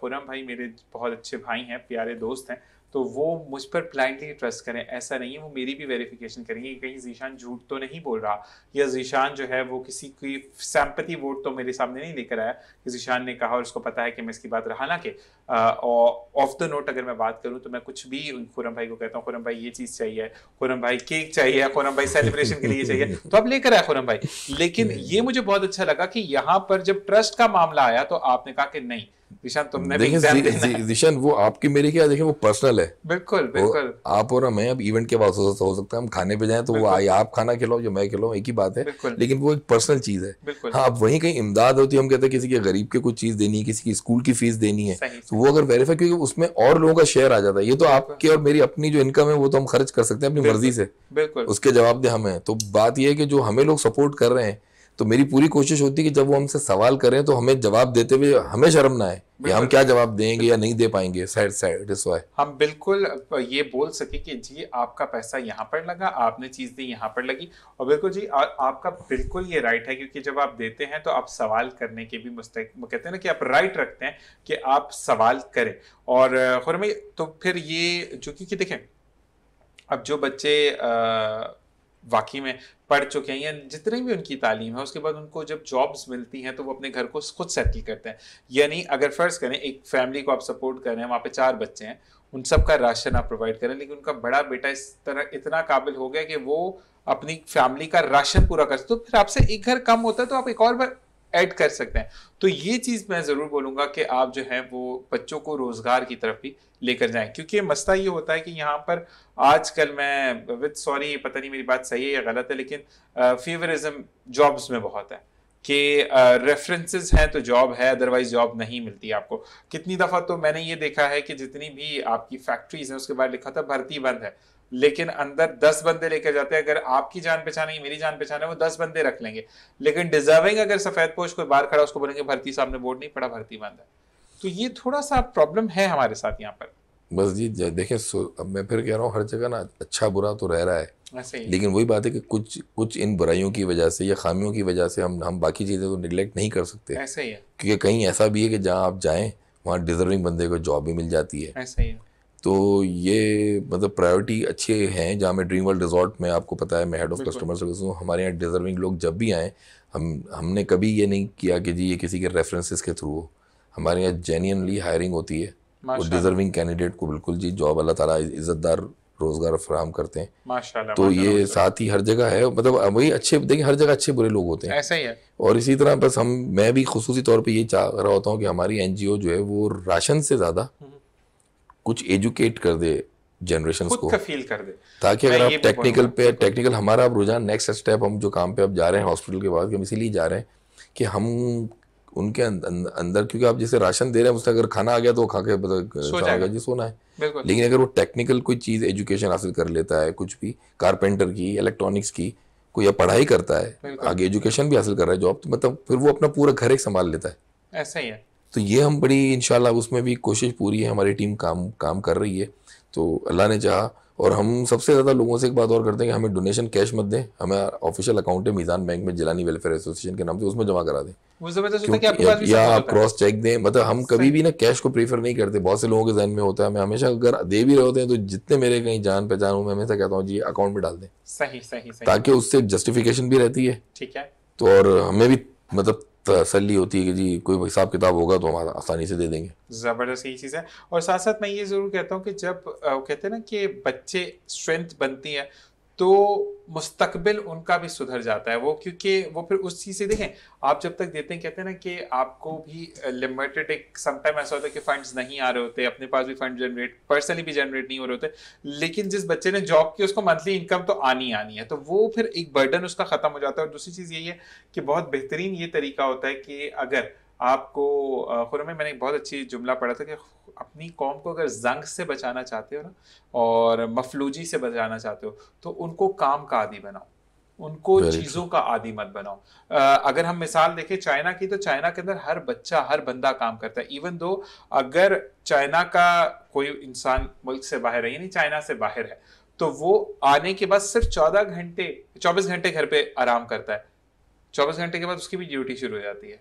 Speaker 1: खुरम भाई मेरे बहुत अच्छे भाई हैं प्यारे दोस्त हैं तो वो मुझ पर ब्लाइंडली ट्रस्ट करें ऐसा नहीं है वो मेरी भी वेरिफिकेशन करेंगे कहीं जीशान झूठ तो नहीं बोल रहा या जीशान जो है वो किसी की सैम्पति वोट तो मेरे सामने नहीं लेकर आया कि जीशान ने कहा और उसको पता है कि मैं इसकी बात रहा हालांकि ऑफ द नोट अगर मैं बात करूँ तो मैं कुछ भी खुरम भाई को कहता हूँ खुरम भाई ये चीज़ चाहिए खुरम भाई केक चाहिए खुरम भाई सेलिब्रेशन के लिए चाहिए तो आप लेकर आया खुरम भाई लेकिन ये मुझे बहुत अच्छा लगा कि यहाँ पर जब ट्रस्ट का मामला आया तो आपने कहा कि नहीं दिशान तुमने भी एग्जाम
Speaker 2: वो आपकी मेरी क्या देखिए वो पर्सनल है
Speaker 1: बिल्कुल बिल्कुल
Speaker 2: आप और मैं अब इवेंट के बाद हो सकता है हम खाने पे जाए तो वो आप खाना खिलाओ जो मैं खिलाऊं एक ही बात है लेकिन वो एक पर्सनल चीज है हाँ अब वहीं कहीं इमदाद होती है हम कहते हैं किसी के गरीब के कुछ चीज देनी है किसी की स्कूल की फीस देनी है तो वो अगर वेरीफाई क्योंकि उसमें और लोगों का शेयर आ जाता है ये तो आपके और मेरी अपनी जो इनकम है वो तो हम खर्च कर सकते हैं अपनी मर्जी से बिल्कुल उसके जवाब दे हमें तो बात यह है कि जो हमें लोग सपोर्ट कर रहे हैं तो मेरी पूरी कोशिश होती है कि जब वो हमसे सवाल करें तो हमें जवाब देते हुए हमें शर्म ना आए कि हम क्या जवाब देंगे या नहीं दे पाएंगे सैड सैड इस
Speaker 1: हम बिल्कुल ये बोल सके कि जी आपका पैसा यहाँ पर लगा आपने चीज़ दी यहाँ पर लगी और बिल्कुल जी आ, आपका बिल्कुल ये राइट है क्योंकि जब आप देते हैं तो आप सवाल करने के भी मुस्तक कहते हैं ना कि आप राइट रखते हैं कि आप सवाल करें और खुरमी तो फिर ये जो क्योंकि देखें अब जो बच्चे आ, वाकई में पढ़ चुके हैं या जितनी भी उनकी तालीम है उसके बाद उनको जब जॉब्स मिलती हैं तो वो अपने घर को खुद सेटल करते हैं यानी अगर फ़र्ज़ करें एक फैमिली को आप सपोर्ट कर रहे हैं वहाँ पे चार बच्चे हैं उन सब का राशन आप प्रोवाइड करें लेकिन उनका बड़ा बेटा इस तरह इतना काबिल हो गया कि वो अपनी फैमिली का राशन पूरा कर सकते तो फिर आपसे एक घर कम होता है तो आप एक और बार ऐड कर सकते हैं तो ये चीज़ मैं ज़रूर बोलूंगा कि आप जो है वो बच्चों को रोज़गार की तरफ भी लेकर जाएं क्योंकि मसला ये होता है कि यहाँ पर आजकल मैं विद सॉरी पता नहीं मेरी बात सही है या गलत है लेकिन फेवरिज्म जॉब्स में बहुत है कि रेफरेंसेस हैं तो जॉब है अदरवाइज जॉब नहीं मिलती आपको कितनी दफ़ा तो मैंने ये देखा है कि जितनी भी आपकी फैक्ट्रीज हैं उसके बाद लिखा था भर्ती बंद है लेकिन अंदर दस बंदे लेकर जाते हैं अगर आपकी जान पहचान है मेरी जान पहचान है वो दस बंदे रख लेंगे लेकिन डिजर्विंग अगर सफेद पोष कोई बाहर खड़ा उसको बोलेंगे भर्ती साहब ने बोर्ड नहीं पढ़ा भर्ती बंद है तो ये थोड़ा सा प्रॉब्लम है हमारे साथ यहाँ पर
Speaker 2: बस जी देखें अब मैं फिर कह रहा हूँ हर जगह ना अच्छा बुरा तो रह रहा हाँ, है लेकिन वही बात है कि कुछ कुछ इन बुराइयों की वजह से या खामियों की वजह से हम हम बाकी चीज़ें तो निगलेक्ट नहीं कर सकते ऐसे ही है क्योंकि कहीं ऐसा भी है कि जहाँ आप जाएँ वहाँ डिजर्विंग बंदे को जॉब भी मिल जाती है ऐसे ही है तो ये मतलब प्रायोरिटी अच्छे हैं जहाँ मैं ड्रीम वर्ल्ड रिजॉर्ट में आपको पता है मैं हेड ऑफ़ कस्टमर सर्विस हूँ हमारे यहाँ डिजर्विंग लोग जब भी आएँ हम हमने कभी ये नहीं किया कि जी ये किसी के रेफरेंसेस के थ्रू हो हमारे यहाँ जेन्यनली हायरिंग होती है और डिजर्विंग कैंडिडेट को बिल्कुल जी जॉब अल्लाह ताला इज़्ज़तदार रोज़गार फ्राहम करते
Speaker 1: हैं तो ये
Speaker 2: साथ ही हर जगह है मतलब वही अच्छे देखिए हर जगह अच्छे बुरे लोग होते हैं ऐसा ही है और इसी तरह बस हम मैं भी खसूसी तौर पर ये चाह रहा होता हूँ कि हमारी एन जो है वो राशन से ज़्यादा हम्म। कुछ एजुकेट कर दे जनरेशन को फील
Speaker 1: कर दे ताकि अगर आप टेक्निकल पे टेक्निकल हमारा
Speaker 2: अब रुझान नेक्स्ट स्टेप हम जो काम पे अब जा रहे हैं हॉस्पिटल के बाद हम इसीलिए जा रहे हैं कि हम उनके अं-, अं-, अंदर क्योंकि आप जैसे राशन दे रहे हैं उससे अगर खाना आ गया तो वो खा के सो जी सोना है लेकिन अगर वो टेक्निकल कोई चीज़ एजुकेशन हासिल कर लेता है कुछ भी कारपेंटर की इलेक्ट्रॉनिक्स की कोई पढ़ाई करता है आगे एजुकेशन भी हासिल कर रहा है जॉब तो मतलब फिर वो अपना पूरा घर एक संभाल लेता
Speaker 1: है ऐसा ही है
Speaker 2: तो ये हम बड़ी इन उसमें भी कोशिश पूरी है हमारी टीम काम काम कर रही है तो अल्लाह ने चाहा और हम सबसे ज़्यादा लोगों से एक बात और करते हैं कि हमें डोनेशन कैश मत दें हमें ऑफिशियल अकाउंट है मीज़ान बैंक में जिलानी वेलफेयर एसोसिएशन के नाम से उसमें जमा करा दें
Speaker 1: क्योंकि तो या आप
Speaker 2: क्रॉस चेक दें मतलब हम कभी भी ना कैश को प्रीफर नहीं करते बहुत से लोगों के जहन में होता है हमें हमेशा अगर दे भी रहे होते हैं तो जितने मेरे कहीं जान पहचान हूँ मैं हमेशा कहता हूँ जी अकाउंट में डाल दें
Speaker 1: सही सही ताकि
Speaker 2: उससे जस्टिफिकेशन भी रहती है ठीक है तो और हमें भी मतलब तसली होती है कि जी कोई हिसाब किताब होगा तो हम आसानी से दे देंगे
Speaker 1: ज़बरदस्त यही चीज़ है और साथ साथ मैं ये ज़रूर कहता हूँ कि जब कहते हैं ना कि बच्चे स्ट्रेंथ बनती है तो मुस्तकबिल उनका भी सुधर जाता है वो क्योंकि वो फिर उस चीज़ से देखें आप जब तक देते हैं कहते हैं ना कि आपको भी लिमिटेड एक समटाइम ऐसा होता है कि फंड्स नहीं आ रहे होते अपने पास भी फंड जनरेट पर्सनली भी जनरेट नहीं हो रहे होते लेकिन जिस बच्चे ने जॉब की उसको मंथली इनकम तो आनी आनी है तो वो फिर एक बर्डन उसका ख़त्म हो जाता है और दूसरी चीज़ यही है कि बहुत बेहतरीन ये तरीका होता है कि अगर आपको खुरम में मैंने एक बहुत अच्छी जुमला पढ़ा था कि अपनी कौम को अगर जंग से बचाना चाहते हो ना और मफलूजी से बचाना चाहते हो तो उनको काम का आदि बनाओ उनको चीज़ों का आदि मत बनाओ अगर हम मिसाल देखें चाइना की तो चाइना के अंदर हर बच्चा हर बंदा काम करता है इवन दो अगर चाइना का कोई इंसान मुल्क से बाहर है यानी चाइना से बाहर है तो वो आने के बाद सिर्फ चौदह घंटे चौबीस घंटे घर पे आराम करता है चौबीस घंटे के बाद उसकी भी ड्यूटी शुरू हो जाती है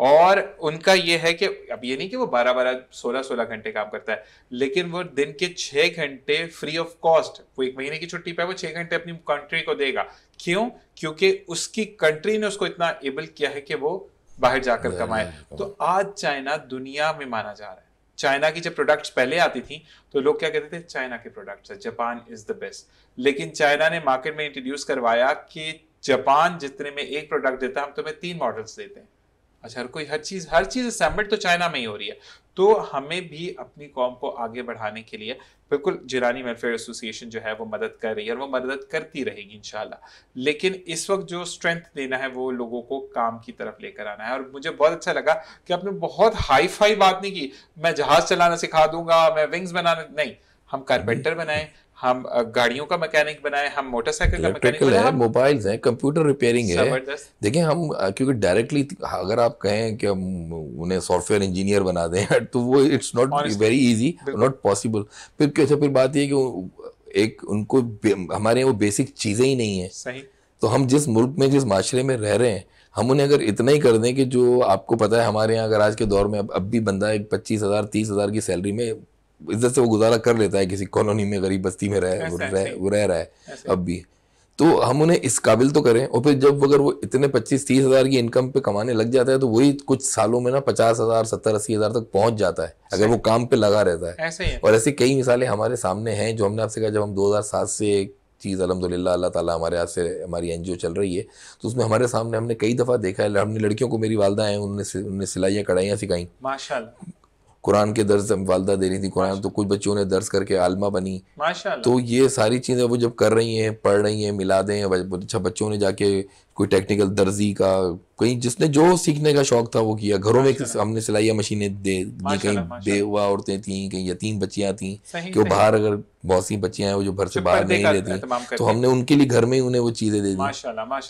Speaker 1: और उनका ये है कि अब ये नहीं कि वो बारह बारह सोलह सोलह घंटे काम करता है लेकिन वो दिन के छह घंटे फ्री ऑफ कॉस्ट वो एक महीने की छुट्टी पे वो छह घंटे अपनी कंट्री को देगा क्यों क्योंकि उसकी कंट्री ने उसको इतना एबल किया है कि वो बाहर जाकर कमाए तो आज चाइना दुनिया में माना जा रहा है चाइना की जब प्रोडक्ट्स पहले आती थी तो लोग क्या कहते थे चाइना के प्रोडक्ट्स है जापान इज द बेस्ट लेकिन चाइना ने मार्केट में इंट्रोड्यूस करवाया कि जापान जितने में एक प्रोडक्ट देता है हम तुम्हें तीन मॉडल्स देते हैं अच्छा हर कोई हर चीज़ हर चीज़ असेंबल तो चाइना में ही हो रही है तो हमें भी अपनी कॉम को आगे बढ़ाने के लिए बिल्कुल जिरानी वेलफेयर एसोसिएशन जो है वो मदद कर रही है और वो मदद करती रहेगी इनशाला लेकिन इस वक्त जो स्ट्रेंथ देना है वो लोगों को काम की तरफ लेकर आना है और मुझे बहुत अच्छा लगा कि आपने बहुत हाई फाई बात नहीं की मैं जहाज चलाना सिखा दूंगा मैं विंग्स बनाना नहीं हम कारपेंटर बनाए हम गाड़ियों का मैकेनिक बनाए हम मोटरसाइकिल का मैकेनिक है
Speaker 2: मोबाइल्स हैं कंप्यूटर रिपेयरिंग है देखिए हम क्योंकि डायरेक्टली अगर आप कहें कि हम उन्हें सॉफ्टवेयर इंजीनियर बना दें तो वो it's not very easy not possible फिर कैसे अच्छा, फिर बात यह कि एक उनको हमारे वो बेसिक चीज़ें ही नहीं है सही तो हम जिस मुल्क में जिस माशरे में रह रहे हैं हम उन्हें अगर इतना ही कर दें कि जो आपको पता है हमारे यहाँ अगर आज के दौर में अब अब भी बंदा एक पच्चीस हज़ार तीस हज़ार की सैलरी में इज्जत से वो गुजारा कर लेता है किसी कॉलोनी में गरीब बस्ती में रहे वो रह वो रह रहा है अब भी तो हम उन्हें इस काबिल तो करें और फिर जब अगर वो इतने पच्चीस तीस हज़ार की इनकम पे कमाने लग जाता है तो वही कुछ सालों में ना पचास हज़ार सत्तर अस्सी हज़ार तक पहुंच जाता है अगर वो काम पे लगा रहता है ऐसे ही और ऐसी कई मिसालें हमारे सामने हैं जो हमने आपसे कहा जब हम सात से एक चीज़ अलहमदुल्ला अल्लाह ताला हमारे हाथ से हमारी एन चल रही है तो उसमें हमारे सामने हमने कई दफ़ा देखा है हमने लड़कियों को मेरी वालदा है उन्होंने उनने सिलाइयाँ कढ़ाइयाँ सिखाई माशा कुरान के दर्ज वालदा दे रही थी कुरान तो कुछ बच्चों ने दर्ज करके आलमा बनी तो ये सारी चीज़ें वो जब कर रही हैं पढ़ रही हैं मिला दें अच्छा बच्चों ने जाके कोई टेक्निकल दर्जी का कहीं जिसने जो सीखने का शौक था वो किया घरों में हमने सिलाइया मशीनें दे दी कहीं बेवा औरतें थी कहीं यतीम बच्चियां थी कि वो बाहर अगर बहुत सी बच्चियां हैं वो जो घर से बाहर नहीं रहती तो हमने उनके लिए घर में ही उन्हें वो चीजें दे दी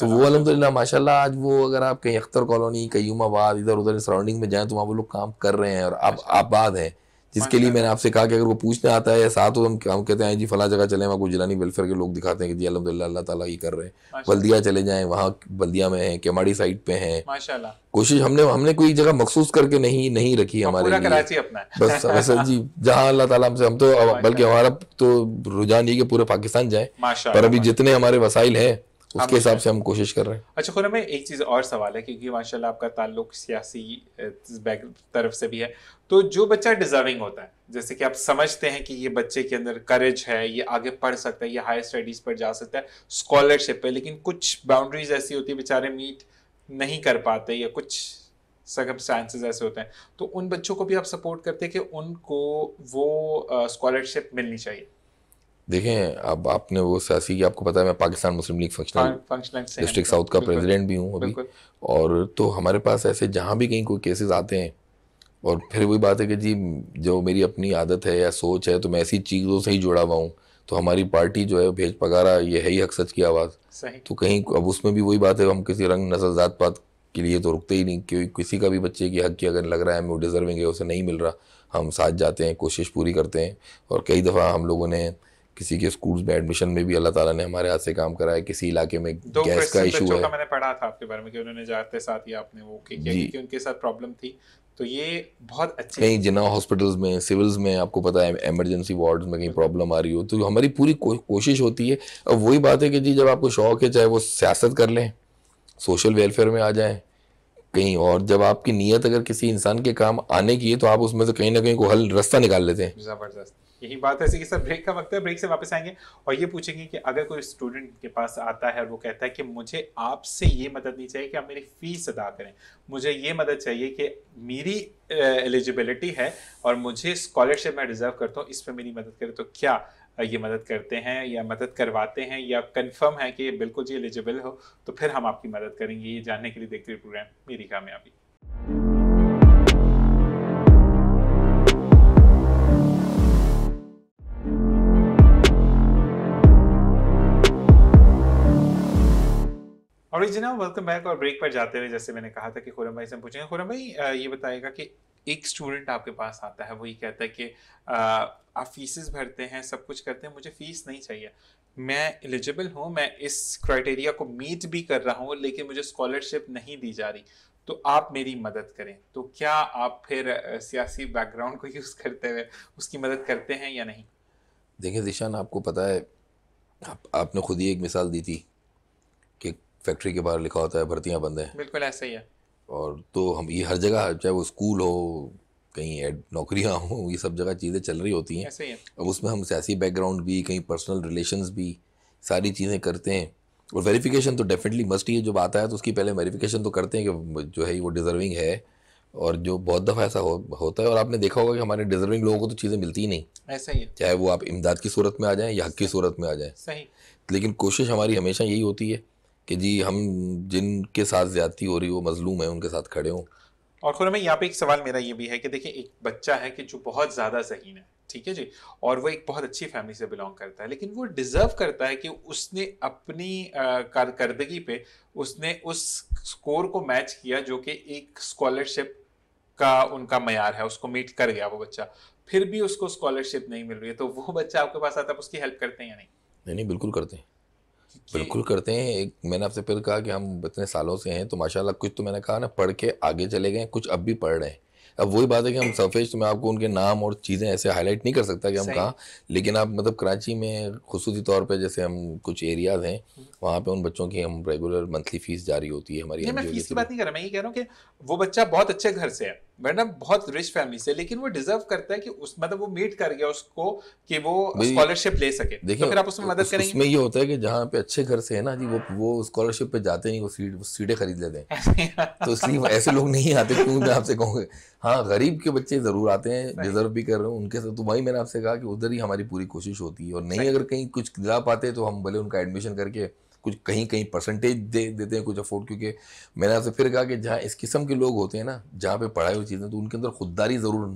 Speaker 1: तो वो अलहमदिल्ला
Speaker 2: माशाल्लाह आज वो अगर आप कहीं अख्तर कॉलोनी कयूमाबाद इधर उधर सराउंडिंग में जाए तो वहाँ वो लोग काम कर रहे हैं और आप आबाद है जिसके लिए मैंने आपसे कहा कि अगर वो पूछने आता है या साथ हो तो हम हम कहते हैं हाँ जी फला जगह चले वहाँ गुजरानी वेलफेयर के लोग दिखाते हैं कि जी अलहमदिल्ला अल्लाह ताला ये कर रहे हैं बल्दिया चले जाएं वहाँ बल्दिया में हैं केमाड़ी साइड पे हैं कोशिश हमने हमने कोई जगह मखसूस करके नहीं नहीं रखी हमारे लिए अपना बस बस जी जहाँ अल्लाह ताला हमसे हम तो बल्कि हमारा तो रुझान ये कि पूरे पाकिस्तान जाए पर अभी जितने हमारे वसाइल हैं उसके हिसाब से हम कोशिश कर रहे हैं
Speaker 1: अच्छा खुरा में एक चीज़ और सवाल है क्योंकि माशाल्लाह आपका ताल्लुक सियासी बैक तरफ से भी है तो जो बच्चा डिजर्विंग होता है जैसे कि आप समझते हैं कि ये बच्चे के अंदर करेज है ये आगे पढ़ सकता है ये हायर स्टडीज़ पर जा सकता है स्कॉलरशिप है लेकिन कुछ बाउंड्रीज ऐसी होती है बेचारे मीट नहीं कर पाते या कुछ सर्कमस्टांसेस ऐसे होते हैं तो उन बच्चों को भी आप सपोर्ट करते हैं कि उनको वो स्कॉलरशिप मिलनी चाहिए
Speaker 2: देखें अब आपने वो सियासी की आपको पता है मैं Pakistan Muslim League functional district south का प्रेसिडेंट भी हूँ अभी और तो हमारे पास ऐसे जहाँ भी कहीं कोई केसेस आते हैं और फिर वही बात है कि जी जो मेरी अपनी आदत है या सोच है तो मैं ऐसी चीज़ों से ही जुड़ा हुआ हूँ तो हमारी पार्टी जो है भेज पगारा ये है ही हक सच की आवाज़ तो कहीं अब उसमें भी वही बात है हम किसी रंग नसल जात पात के लिए तो रुकते ही नहीं क्योंकि किसी का भी बच्चे की हक की अगर लग रहा है हमें वो डिज़र्विंग है उसे नहीं मिल रहा हम साथ जाते हैं कोशिश पूरी करते हैं और कई दफ़ा हम लोगों ने किसी के स्कूल्स में एडमिशन में भी अल्लाह ताला ने हमारे हाथ से काम करा है किसी इलाके में गैस का इशू है मैंने
Speaker 1: पढ़ा था आपके बारे में कि उन्होंने जाते साथ ही आपने वो किया कि उनके साथ प्रॉब्लम थी तो ये बहुत अच्छे कहीं
Speaker 2: जिना हॉस्पिटल्स में सिविल्स में आपको पता है इमरजेंसी वार्ड्स में कहीं प्रॉब्लम आ रही हो तो हमारी पूरी को, कोशिश होती है अब वही बात है कि जी जब आपको शौक है चाहे वो सियासत कर लें सोशल वेलफेयर में आ जाए कहीं और जब आपकी नीयत अगर किसी इंसान के काम आने की है तो आप उसमें से कहीं ना कहीं को हल रास्ता निकाल लेते
Speaker 1: हैं जबरदस्त यही बात है कि सर ब्रेक का वक्त है ब्रेक से वापस आएंगे और ये पूछेंगे कि अगर कोई स्टूडेंट के पास आता है और वो कहता है कि मुझे आपसे ये मदद नहीं चाहिए कि आप मेरी फ़ीस अदा करें मुझे ये मदद चाहिए कि मेरी एलिजिबिलिटी है और मुझे स्कॉलरशिप मैं डिज़र्व करता हूँ इस पर मेरी मदद करें तो क्या ये मदद करते हैं या मदद करवाते हैं या कंफर्म है कि बिल्कुल जी एलिजिबल हो तो फिर हम आपकी मदद करेंगे ये जानने के लिए देखते हुए प्रोग्राम मेरी कामयाबी और ना वेलकम बैक और ब्रेक पर जाते हुए जैसे मैंने कहा था कि खुरम भाई से पूछेंगे खुरम भाई ये बताएगा कि एक स्टूडेंट आपके पास आता है वो ये कहता है कि आप फीसेस भरते हैं सब कुछ करते हैं मुझे फीस नहीं चाहिए मैं एलिजिबल हूँ मैं इस क्राइटेरिया को मीट भी कर रहा हूँ लेकिन मुझे स्कॉलरशिप नहीं दी जा रही तो आप मेरी मदद करें तो क्या आप फिर सियासी बैकग्राउंड को यूज़ करते हुए उसकी मदद करते हैं या नहीं
Speaker 2: देखिए जिशान आपको पता है आप, आपने खुद ही एक मिसाल दी थी फैक्ट्री के बाहर लिखा होता है भर्तियाँ बंद हैं
Speaker 1: बिल्कुल ऐसा ही है
Speaker 2: और तो हम ये हर जगह चाहे वो स्कूल हो कहीं एड नौकरियाँ हों ये सब जगह चीज़ें चल रही होती हैं ऐसे ही है। अब उसमें हम सियासी बैकग्राउंड भी कहीं पर्सनल रिलेशंस भी सारी चीज़ें करते हैं और वेरिफिकेशन तो डेफिनेटली मस्ट ही है जब आता है तो उसकी पहले वेरिफिकेशन तो करते हैं कि जो है वो डिज़र्विंग है और जो बहुत दफ़ा ऐसा हो, होता है और आपने देखा होगा कि हमारे डिजर्विंग लोगों को तो चीज़ें मिलती ही नहीं ऐसा ही है चाहे वो आप इमदाद की सूरत में आ जाएँ या हक की सूरत में आ जाएँ सही लेकिन कोशिश हमारी हमेशा यही होती है कि जी हम जिनके साथ ज्यादा हो रही है वो मजलूम है उनके साथ खड़े हों
Speaker 1: और खुरा में यहाँ पे एक सवाल मेरा ये भी है कि देखिए एक बच्चा है कि जो बहुत ज़्यादा जहीन है ठीक है जी और वो एक बहुत अच्छी फैमिली से बिलोंग करता है लेकिन वो डिज़र्व करता है कि उसने अपनी कारकर्दगी पे उसने उस स्कोर को मैच किया जो कि एक स्कॉलरशिप का उनका मैार है उसको मीट कर गया वो बच्चा फिर भी उसको स्कॉलरशिप नहीं मिल रही है तो वो बच्चा आपके पास आता है आप उसकी हेल्प करते हैं या नहीं
Speaker 2: नहीं नहीं बिल्कुल करते हैं बिल्कुल करते हैं एक मैंने आपसे फिर कहा कि हम इतने सालों से हैं तो माशाल्लाह कुछ तो मैंने कहा ना पढ़ के आगे चले गए कुछ अब भी पढ़ रहे हैं अब वही बात है कि हम तो मैं आपको उनके नाम और चीज़ें ऐसे हाईलाइट नहीं कर सकता कि हम कहाँ लेकिन आप मतलब कराची में खसूस तौर पर जैसे हम कुछ एरियाज हैं वहाँ पे उन बच्चों की हम रेगुलर मंथली फीस जारी होती है हमारी मैं फीस की बात
Speaker 1: नहीं कर रहा मैं ये कह रहा हूँ कि वो बच्चा बहुत अच्छे घर से है मैडम बहुत रिच फैमिली से लेकिन वो डिजर्व करता है कि उस मतलब वो मीट कर गया उसको कि वो स्कॉलरशिप ले सके तो देखिए तो फिर आप उसमें मदद उस, करेंगे उसमें
Speaker 2: ये होता है कि जहाँ पे अच्छे घर से है ना जी वो वो स्कॉलरशिप पे जाते नहीं वो सीट सीटें खरीद लेते हैं तो इसलिए ऐसे लोग नहीं आते क्यों मैं आपसे कहूँगा हाँ गरीब के बच्चे जरूर आते हैं डिजर्व भी कर रहे हैं उनके साथ तो वही मैंने आपसे कहा कि उधर ही हमारी पूरी कोशिश होती है और नहीं अगर कहीं कुछ दिला पाते तो हम भले उनका एडमिशन करके कुछ कहीं कहीं परसेंटेज दे देते हैं कुछ अफोर्ड क्योंकि मैंने आपसे फिर कहा कि जहाँ इस किस्म के लोग होते हैं ना जहाँ पे पढ़ाई हुई चीज़ें तो उनके अंदर खुददारी ज़रूर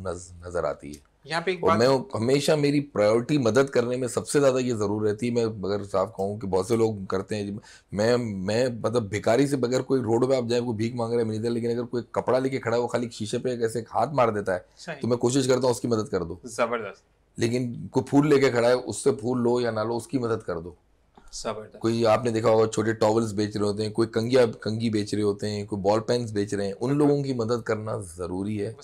Speaker 2: नज़र आती है यहाँ पे एक और मैं हमेशा मेरी प्रायोरिटी मदद करने में सबसे ज़्यादा ये ज़रूर रहती है मैं बगैर साफ कहूँ कि बहुत से लोग करते हैं मैं मैं मतलब भिकारी से बगैर कोई रोड पे आप जाए कोई भीख मांग रहे हैं मिलता लेकिन अगर कोई कपड़ा लेके खड़ा हो खाली शीशे पे ऐसे हाथ मार देता है तो मैं कोशिश करता हूँ उसकी मदद कर दो ज़बरदस्त लेकिन कोई फूल लेके खड़ा है उससे फूल लो या ना लो उसकी मदद कर दो कोई आपने देखा होगा छोटे टॉवल्स बेच रहे होते हैं कोई कंगिया कंगी बेच रहे होते हैं कोई बॉल पेन बेच रहे हैं उन हाँ। लोगों की मदद करना जरूरी है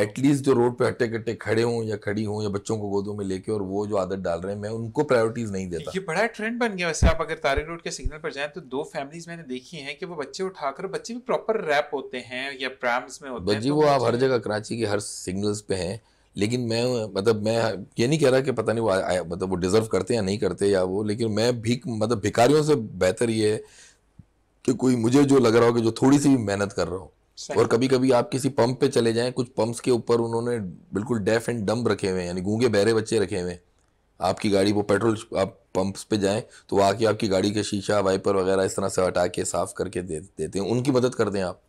Speaker 2: एटलीस्ट जो रोड पे हट्टे कट्टे खड़े हों या खड़ी हों या बच्चों को गोदों में लेके और वो जो आदत डाल रहे हैं मैं उनको प्रायोरिटीज नहीं देता ये
Speaker 1: बड़ा ट्रेंड बन गया वैसे आप अगर तारे रोड के सिग्नल पर जाए तो दो फैमिलीज मैंने देखी है कि वो बच्चे उठाकर बच्चे भी प्रॉपर रैप होते हैं या प्रैम्स में होते हैं जी तो वो आप हर
Speaker 2: जगह कराची के हर सिग्नल पे हैं लेकिन मैं मतलब मैं ये नहीं कह रहा कि पता नहीं वो आ, मतलब वो डिज़र्व करते या नहीं करते या वो लेकिन मैं भीख मतलब भिखारियों से बेहतर ये है कि कोई मुझे जो लग रहा हो कि जो थोड़ी सी भी मेहनत कर रहा हो और कभी कभी आप किसी पंप पे चले जाएं कुछ पंप्स के ऊपर उन्होंने बिल्कुल डेफ एंड डम्ब रखे हुए हैं यानी गूंगे बहरे बच्चे रखे हुए हैं आपकी गाड़ी वो पेट्रोल आप पंप्स पे जाएं तो आके आपकी गाड़ी के शीशा वाइपर वगैरह इस तरह से हटा के साफ करके दे देते हैं उनकी मदद करते हैं आप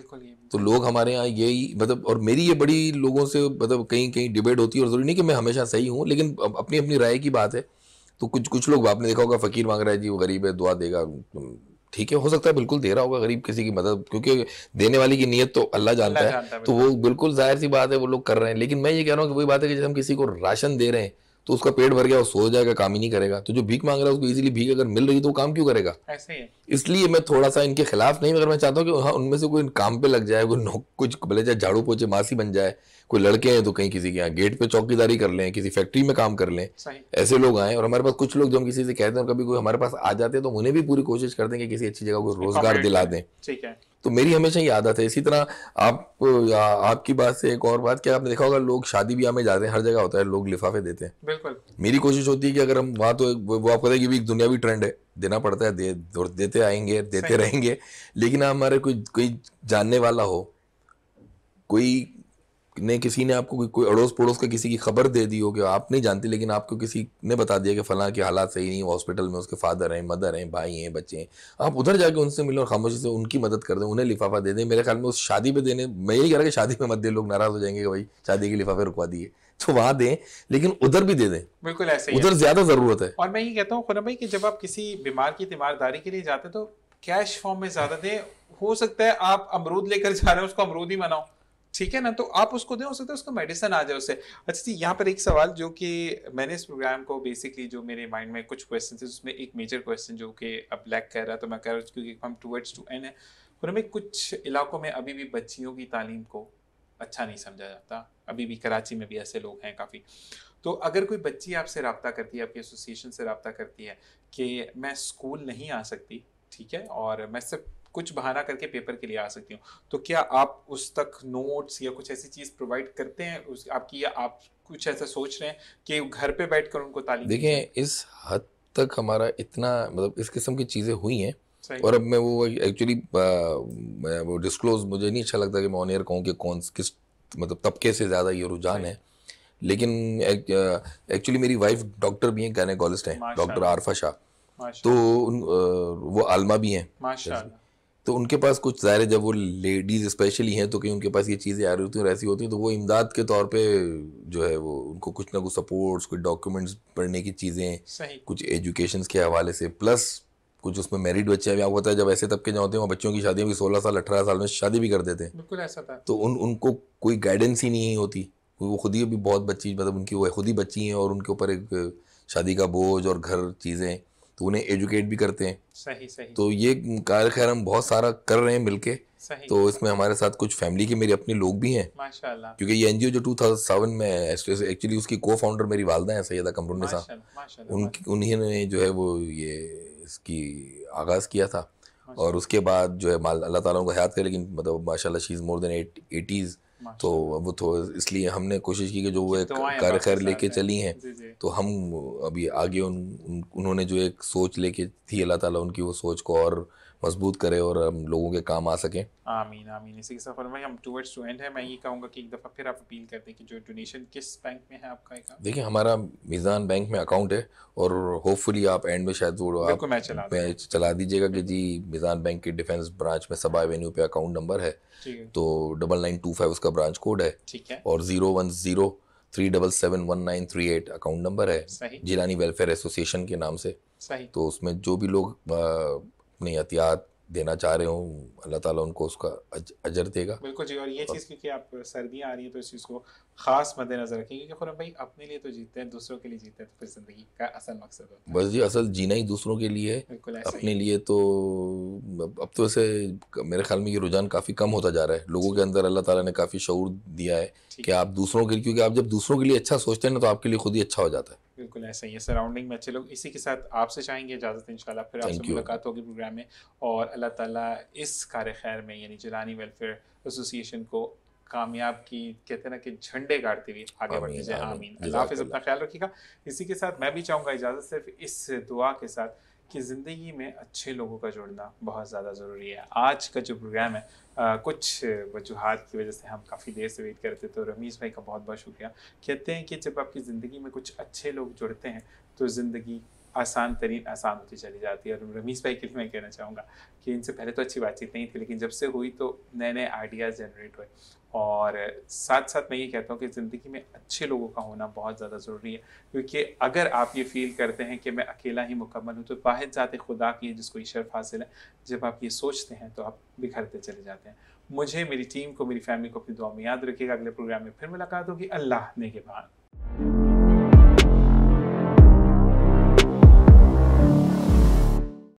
Speaker 2: तो लोग हमारे यहाँ यही मतलब और मेरी ये बड़ी लोगों से मतलब कहीं कहीं डिबेट होती है और जरूरी नहीं कि मैं हमेशा सही हूँ लेकिन अपनी अपनी राय की बात है तो कुछ कुछ लोग आपने देखा होगा फ़कीर मांग रहा है जी वो गरीब है दुआ देगा तो ठीक है हो सकता है बिल्कुल दे रहा होगा गरीब किसी की मदद क्योंकि देने वाली की नीयत तो अल्लाह जानता, है तो वो बिल्कुल जाहिर सी बात है वो लोग कर रहे हैं लेकिन मैं ये कह रहा हूँ कि वही बात है कि जैसे हम किसी को राशन दे रहे हैं तो उसका पेट भर गया वो सो जाएगा काम ही नहीं करेगा तो जो भीख मांग रहा है उसको इजीली भीख अगर मिल रही तो वो काम क्यों करेगा ऐसे ही इसलिए मैं थोड़ा सा इनके खिलाफ नहीं अगर मैं चाहता हूँ कि हाँ उनमें से कोई काम पे लग जाए कोई नौ कुछ भले चाहे झाड़ू पोछे मासी बन जाए कोई लड़के हैं तो कहीं किसी के यहाँ गेट पे चौकीदारी कर लें किसी फैक्ट्री में काम कर लें ऐसे लोग आए और हमारे पास कुछ लोग जो हम किसी से कहते हैं कभी कोई हमारे पास आ जाते हैं तो उन्हें भी पूरी कोशिश करते हैं कि किसी अच्छी जगह को रोजगार दिला दें ठीक है तो मेरी हमेशा ही आदत है इसी तरह आप आपकी बात से एक और बात क्या आपने देखा होगा लोग शादी ब्याह में जाते हैं हर जगह होता है लोग लिफाफे देते हैं बिल्कुल मेरी कोशिश होती है कि अगर हम वहाँ तो वो आप कहते हैं कि एक दुनियावी ट्रेंड है देना पड़ता है दे देते आएंगे देते रहेंगे लेकिन हमारे कोई कोई जानने वाला हो कोई ने किसी ने आपको कोई अड़ोस पड़ोस का किसी की खबर दे दी हो कि आप नहीं जानते लेकिन आपको किसी ने बता दिया कि फला के हालात सही नहीं हॉस्पिटल में उसके फादर हैं मदर हैं भाई हैं बच्चे हैं आप उधर जाके उनसे मिलो और खामोशी से उनकी मदद कर दें उन्हें लिफाफा दे दें मेरे ख्याल में उस शादी पर देने मैं यही कह रहा कि शादी में मत दे लोग नाराज हो जाएंगे कि भाई शादी के लिफाफे रुकवा दिए तो वहां दें लेकिन उधर भी दे दें
Speaker 1: बिल्कुल ऐसे उधर ज्यादा जरूरत है और मैं ये कहता हूँ भाई कि जब आप किसी बीमार की तीमारदारी के लिए जाते तो कैश फॉर्म में ज्यादा दें हो सकता है आप अमरूद लेकर जा रहे हो उसको अमरूद ही मनाओ ठीक है ना तो आप उसको दें हो सकता है उसका मेडिसन आ जाए उससे अच्छा जी यहाँ पर एक सवाल जो कि मैंने इस प्रोग्राम को बेसिकली जो मेरे माइंड में कुछ क्वेश्चन थे उसमें एक मेजर क्वेश्चन जो कि अब लैक कर रहा तो मैं कह रहा हूँ क्योंकि हम टूवर्ड्स टू एंड है हमें कुछ इलाकों में अभी भी बच्चियों की तालीम को अच्छा नहीं समझा जाता अभी भी कराची में भी ऐसे लोग हैं काफ़ी तो अगर कोई बच्ची आपसे रबता करती है आपकी एसोसिएशन से रबता करती है कि मैं स्कूल नहीं आ सकती ठीक है और मैं सिर्फ कुछ बहाना करके पेपर के लिए आ सकती हूँ तो क्या आप उस तक नोट्स या कुछ ऐसी चीज़ प्रोवाइड करते हैं उस आपकी या आप कुछ ऐसा सोच रहे हैं कि घर पे बैठ कर उनको तालीम देखें
Speaker 2: इस हद तक हमारा इतना मतलब इस किस्म की चीज़ें हुई हैं और अब मैं वो एक्चुअली वो डिस्क्लोज मुझे नहीं अच्छा लगता कि मैं ऑनियर कहूँ कि कौन किस मतलब तबके से ज़्यादा ये रुझान है लेकिन एक्चुअली मेरी वाइफ डॉक्टर भी हैं गायनेकोलॉजिस्ट हैं डॉक्टर आरफा शाह तो उन, वो आलमा भी हैं तो उनके पास कुछ ज़ाहिर जब वो लेडीज़ स्पेशली हैं तो कहीं उनके पास ये चीज़ें आ रही होती हैं और ऐसी होती हैं तो वो इमदाद के तौर पे जो है वो उनको कुछ ना कुछ सपोर्ट्स कुछ डॉक्यूमेंट्स पढ़ने की चीज़ें कुछ एजुकेशन के हवाले से प्लस कुछ उसमें मैरिड बच्चे हैं आपको पता है जब ऐसे तबके जहाँ होते हैं वो बच्चों की शादी भी सोलह साल अठारह साल में शादी भी कर देते हैं
Speaker 1: बिल्कुल ऐसा था तो
Speaker 2: उन उनको कोई गाइडेंस ही नहीं होती वो खुद ही भी बहुत बच्ची मतलब उनकी वो खुद ही बच्ची हैं और उनके ऊपर एक शादी का बोझ और घर चीज़ें तो उन्हें एजुकेट भी करते हैं सही सही तो ये कार्य खैर हम बहुत सारा कर रहे हैं मिलके सही। तो इसमें हमारे साथ कुछ फैमिली के मेरे अपने लोग भी हैं क्योंकि ये एनजीओ जो 2007 में एक्चुअली उसकी को फाउंडर मेरी वालदा है सैयदा कमरुन्ने साहब उन उन्हीं जो है वो ये इसकी आगाज़ किया था और उसके बाद जो है माल अल्लाह ताला को हयात करे लेकिन मतलब माशाल्लाह she is more than eight eighties तो अब तो इसलिए हमने कोशिश की कि जो वो एक तो कर खैर लेके चली हैं तो हम अभी आगे उन, उन उन्होंने जो एक सोच लेके थी अल्लाह ताला उनकी वो सोच को और मजबूत करे और हम लोगों के काम आ सके
Speaker 1: आमीन आमीन इसी के साथ फरमाइए हम टुवर्ड्स टू एंड है मैं ये कहूंगा कि एक दफ़ा फिर आप अपील कर दें कि जो डोनेशन किस बैंक में है आपका अकाउंट देखिए हमारा
Speaker 2: मिज़ान बैंक में अकाउंट है और होपफुली आप एंड में शायद वो आप मैं चला मैं चला दीजिएगा कि जी मिज़ान बैंक के डिफेंस ब्रांच में सब एवेन्यू पे अकाउंट नंबर है तो डबल उसका ब्रांच कोड है ठीक है और zero zero three double seven one nine three eight account number है जिलानी वेलफेयर एसोसिएशन के नाम से सही तो उसमें जो भी लोग अपनी एहतियात देना चाह रहे हूँ अल्लाह ताला उनको उसका अज, अजर देगा बिल्कुल जी और ये चीज़
Speaker 1: क्योंकि आप सर्दियाँ आ रही है तो इस चीज़ को खास मद्देनजर रखें क्योंकि खुरम भाई अपने लिए तो जीते हैं दूसरों के लिए जीते हैं तो फिर ज़िंदगी का असल मकसद होता है बस जी
Speaker 2: असल जीना ही दूसरों के लिए है अपने लिए तो अब तो ऐसे मेरे ख्याल में ये रुझान काफ़ी कम होता जा रहा है लोगों के अंदर अल्लाह ताला ने काफ़ी शऊर दिया है कि आप दूसरों के लिए क्योंकि आप जब दूसरों के लिए अच्छा सोचते हैं ना तो आपके लिए खुद ही अच्छा हो जाता है
Speaker 1: बिल्कुल ऐसा ही है सराउंडिंग में अच्छे लोग इसी के साथ आपसे चाहेंगे इजाज़त इंशाल्लाह फिर आपसे मुलाकात होगी प्रोग्राम में और अल्लाह ताला इस कार्य खैर में यानी जलानी वेलफेयर एसोसिएशन को कामयाब की कहते हैं ना कि झंडे गाड़ते हुए आगे बढ़ते जाए आमीन अल्लाह हाफिज़ अपना ख्याल रखिएगा इसी के साथ मैं भी चाहूँगा इजाज़त सिर्फ इस दुआ के साथ कि ज़िंदगी में अच्छे लोगों का जुड़ना बहुत ज़्यादा ज़रूरी है आज का जो प्रोग्राम है आ, कुछ वजूहत की वजह से हम काफ़ी देर से वेट करते तो रमीज़ भाई का बहुत बहुत शुक्रिया कहते हैं कि जब आपकी ज़िंदगी में कुछ अच्छे लोग जुड़ते हैं तो ज़िंदगी आसान तरीन आसान होती चली जाती है और रमीश भाई के लिए मैं कहना चाहूँगा कि इनसे पहले तो अच्छी बातचीत नहीं थी लेकिन जब से हुई तो नए नए आइडियाज़ जनरेट हुए और साथ साथ मैं ये कहता हूँ कि ज़िंदगी में अच्छे लोगों का होना बहुत ज़्यादा ज़रूरी है क्योंकि अगर आप ये फील करते हैं कि मैं अकेला ही मुकम्मल हूँ तो बाहर जाते खुदा की है जिसको ईशर्फ हासिल है जब आप ये सोचते हैं तो आप बिखरते चले जाते हैं मुझे मेरी टीम को मेरी फैमिली को अपनी दुआ में याद रखिएगा अगले प्रोग्राम में फिर मुलाकात होगी अल्लाह ने के बाद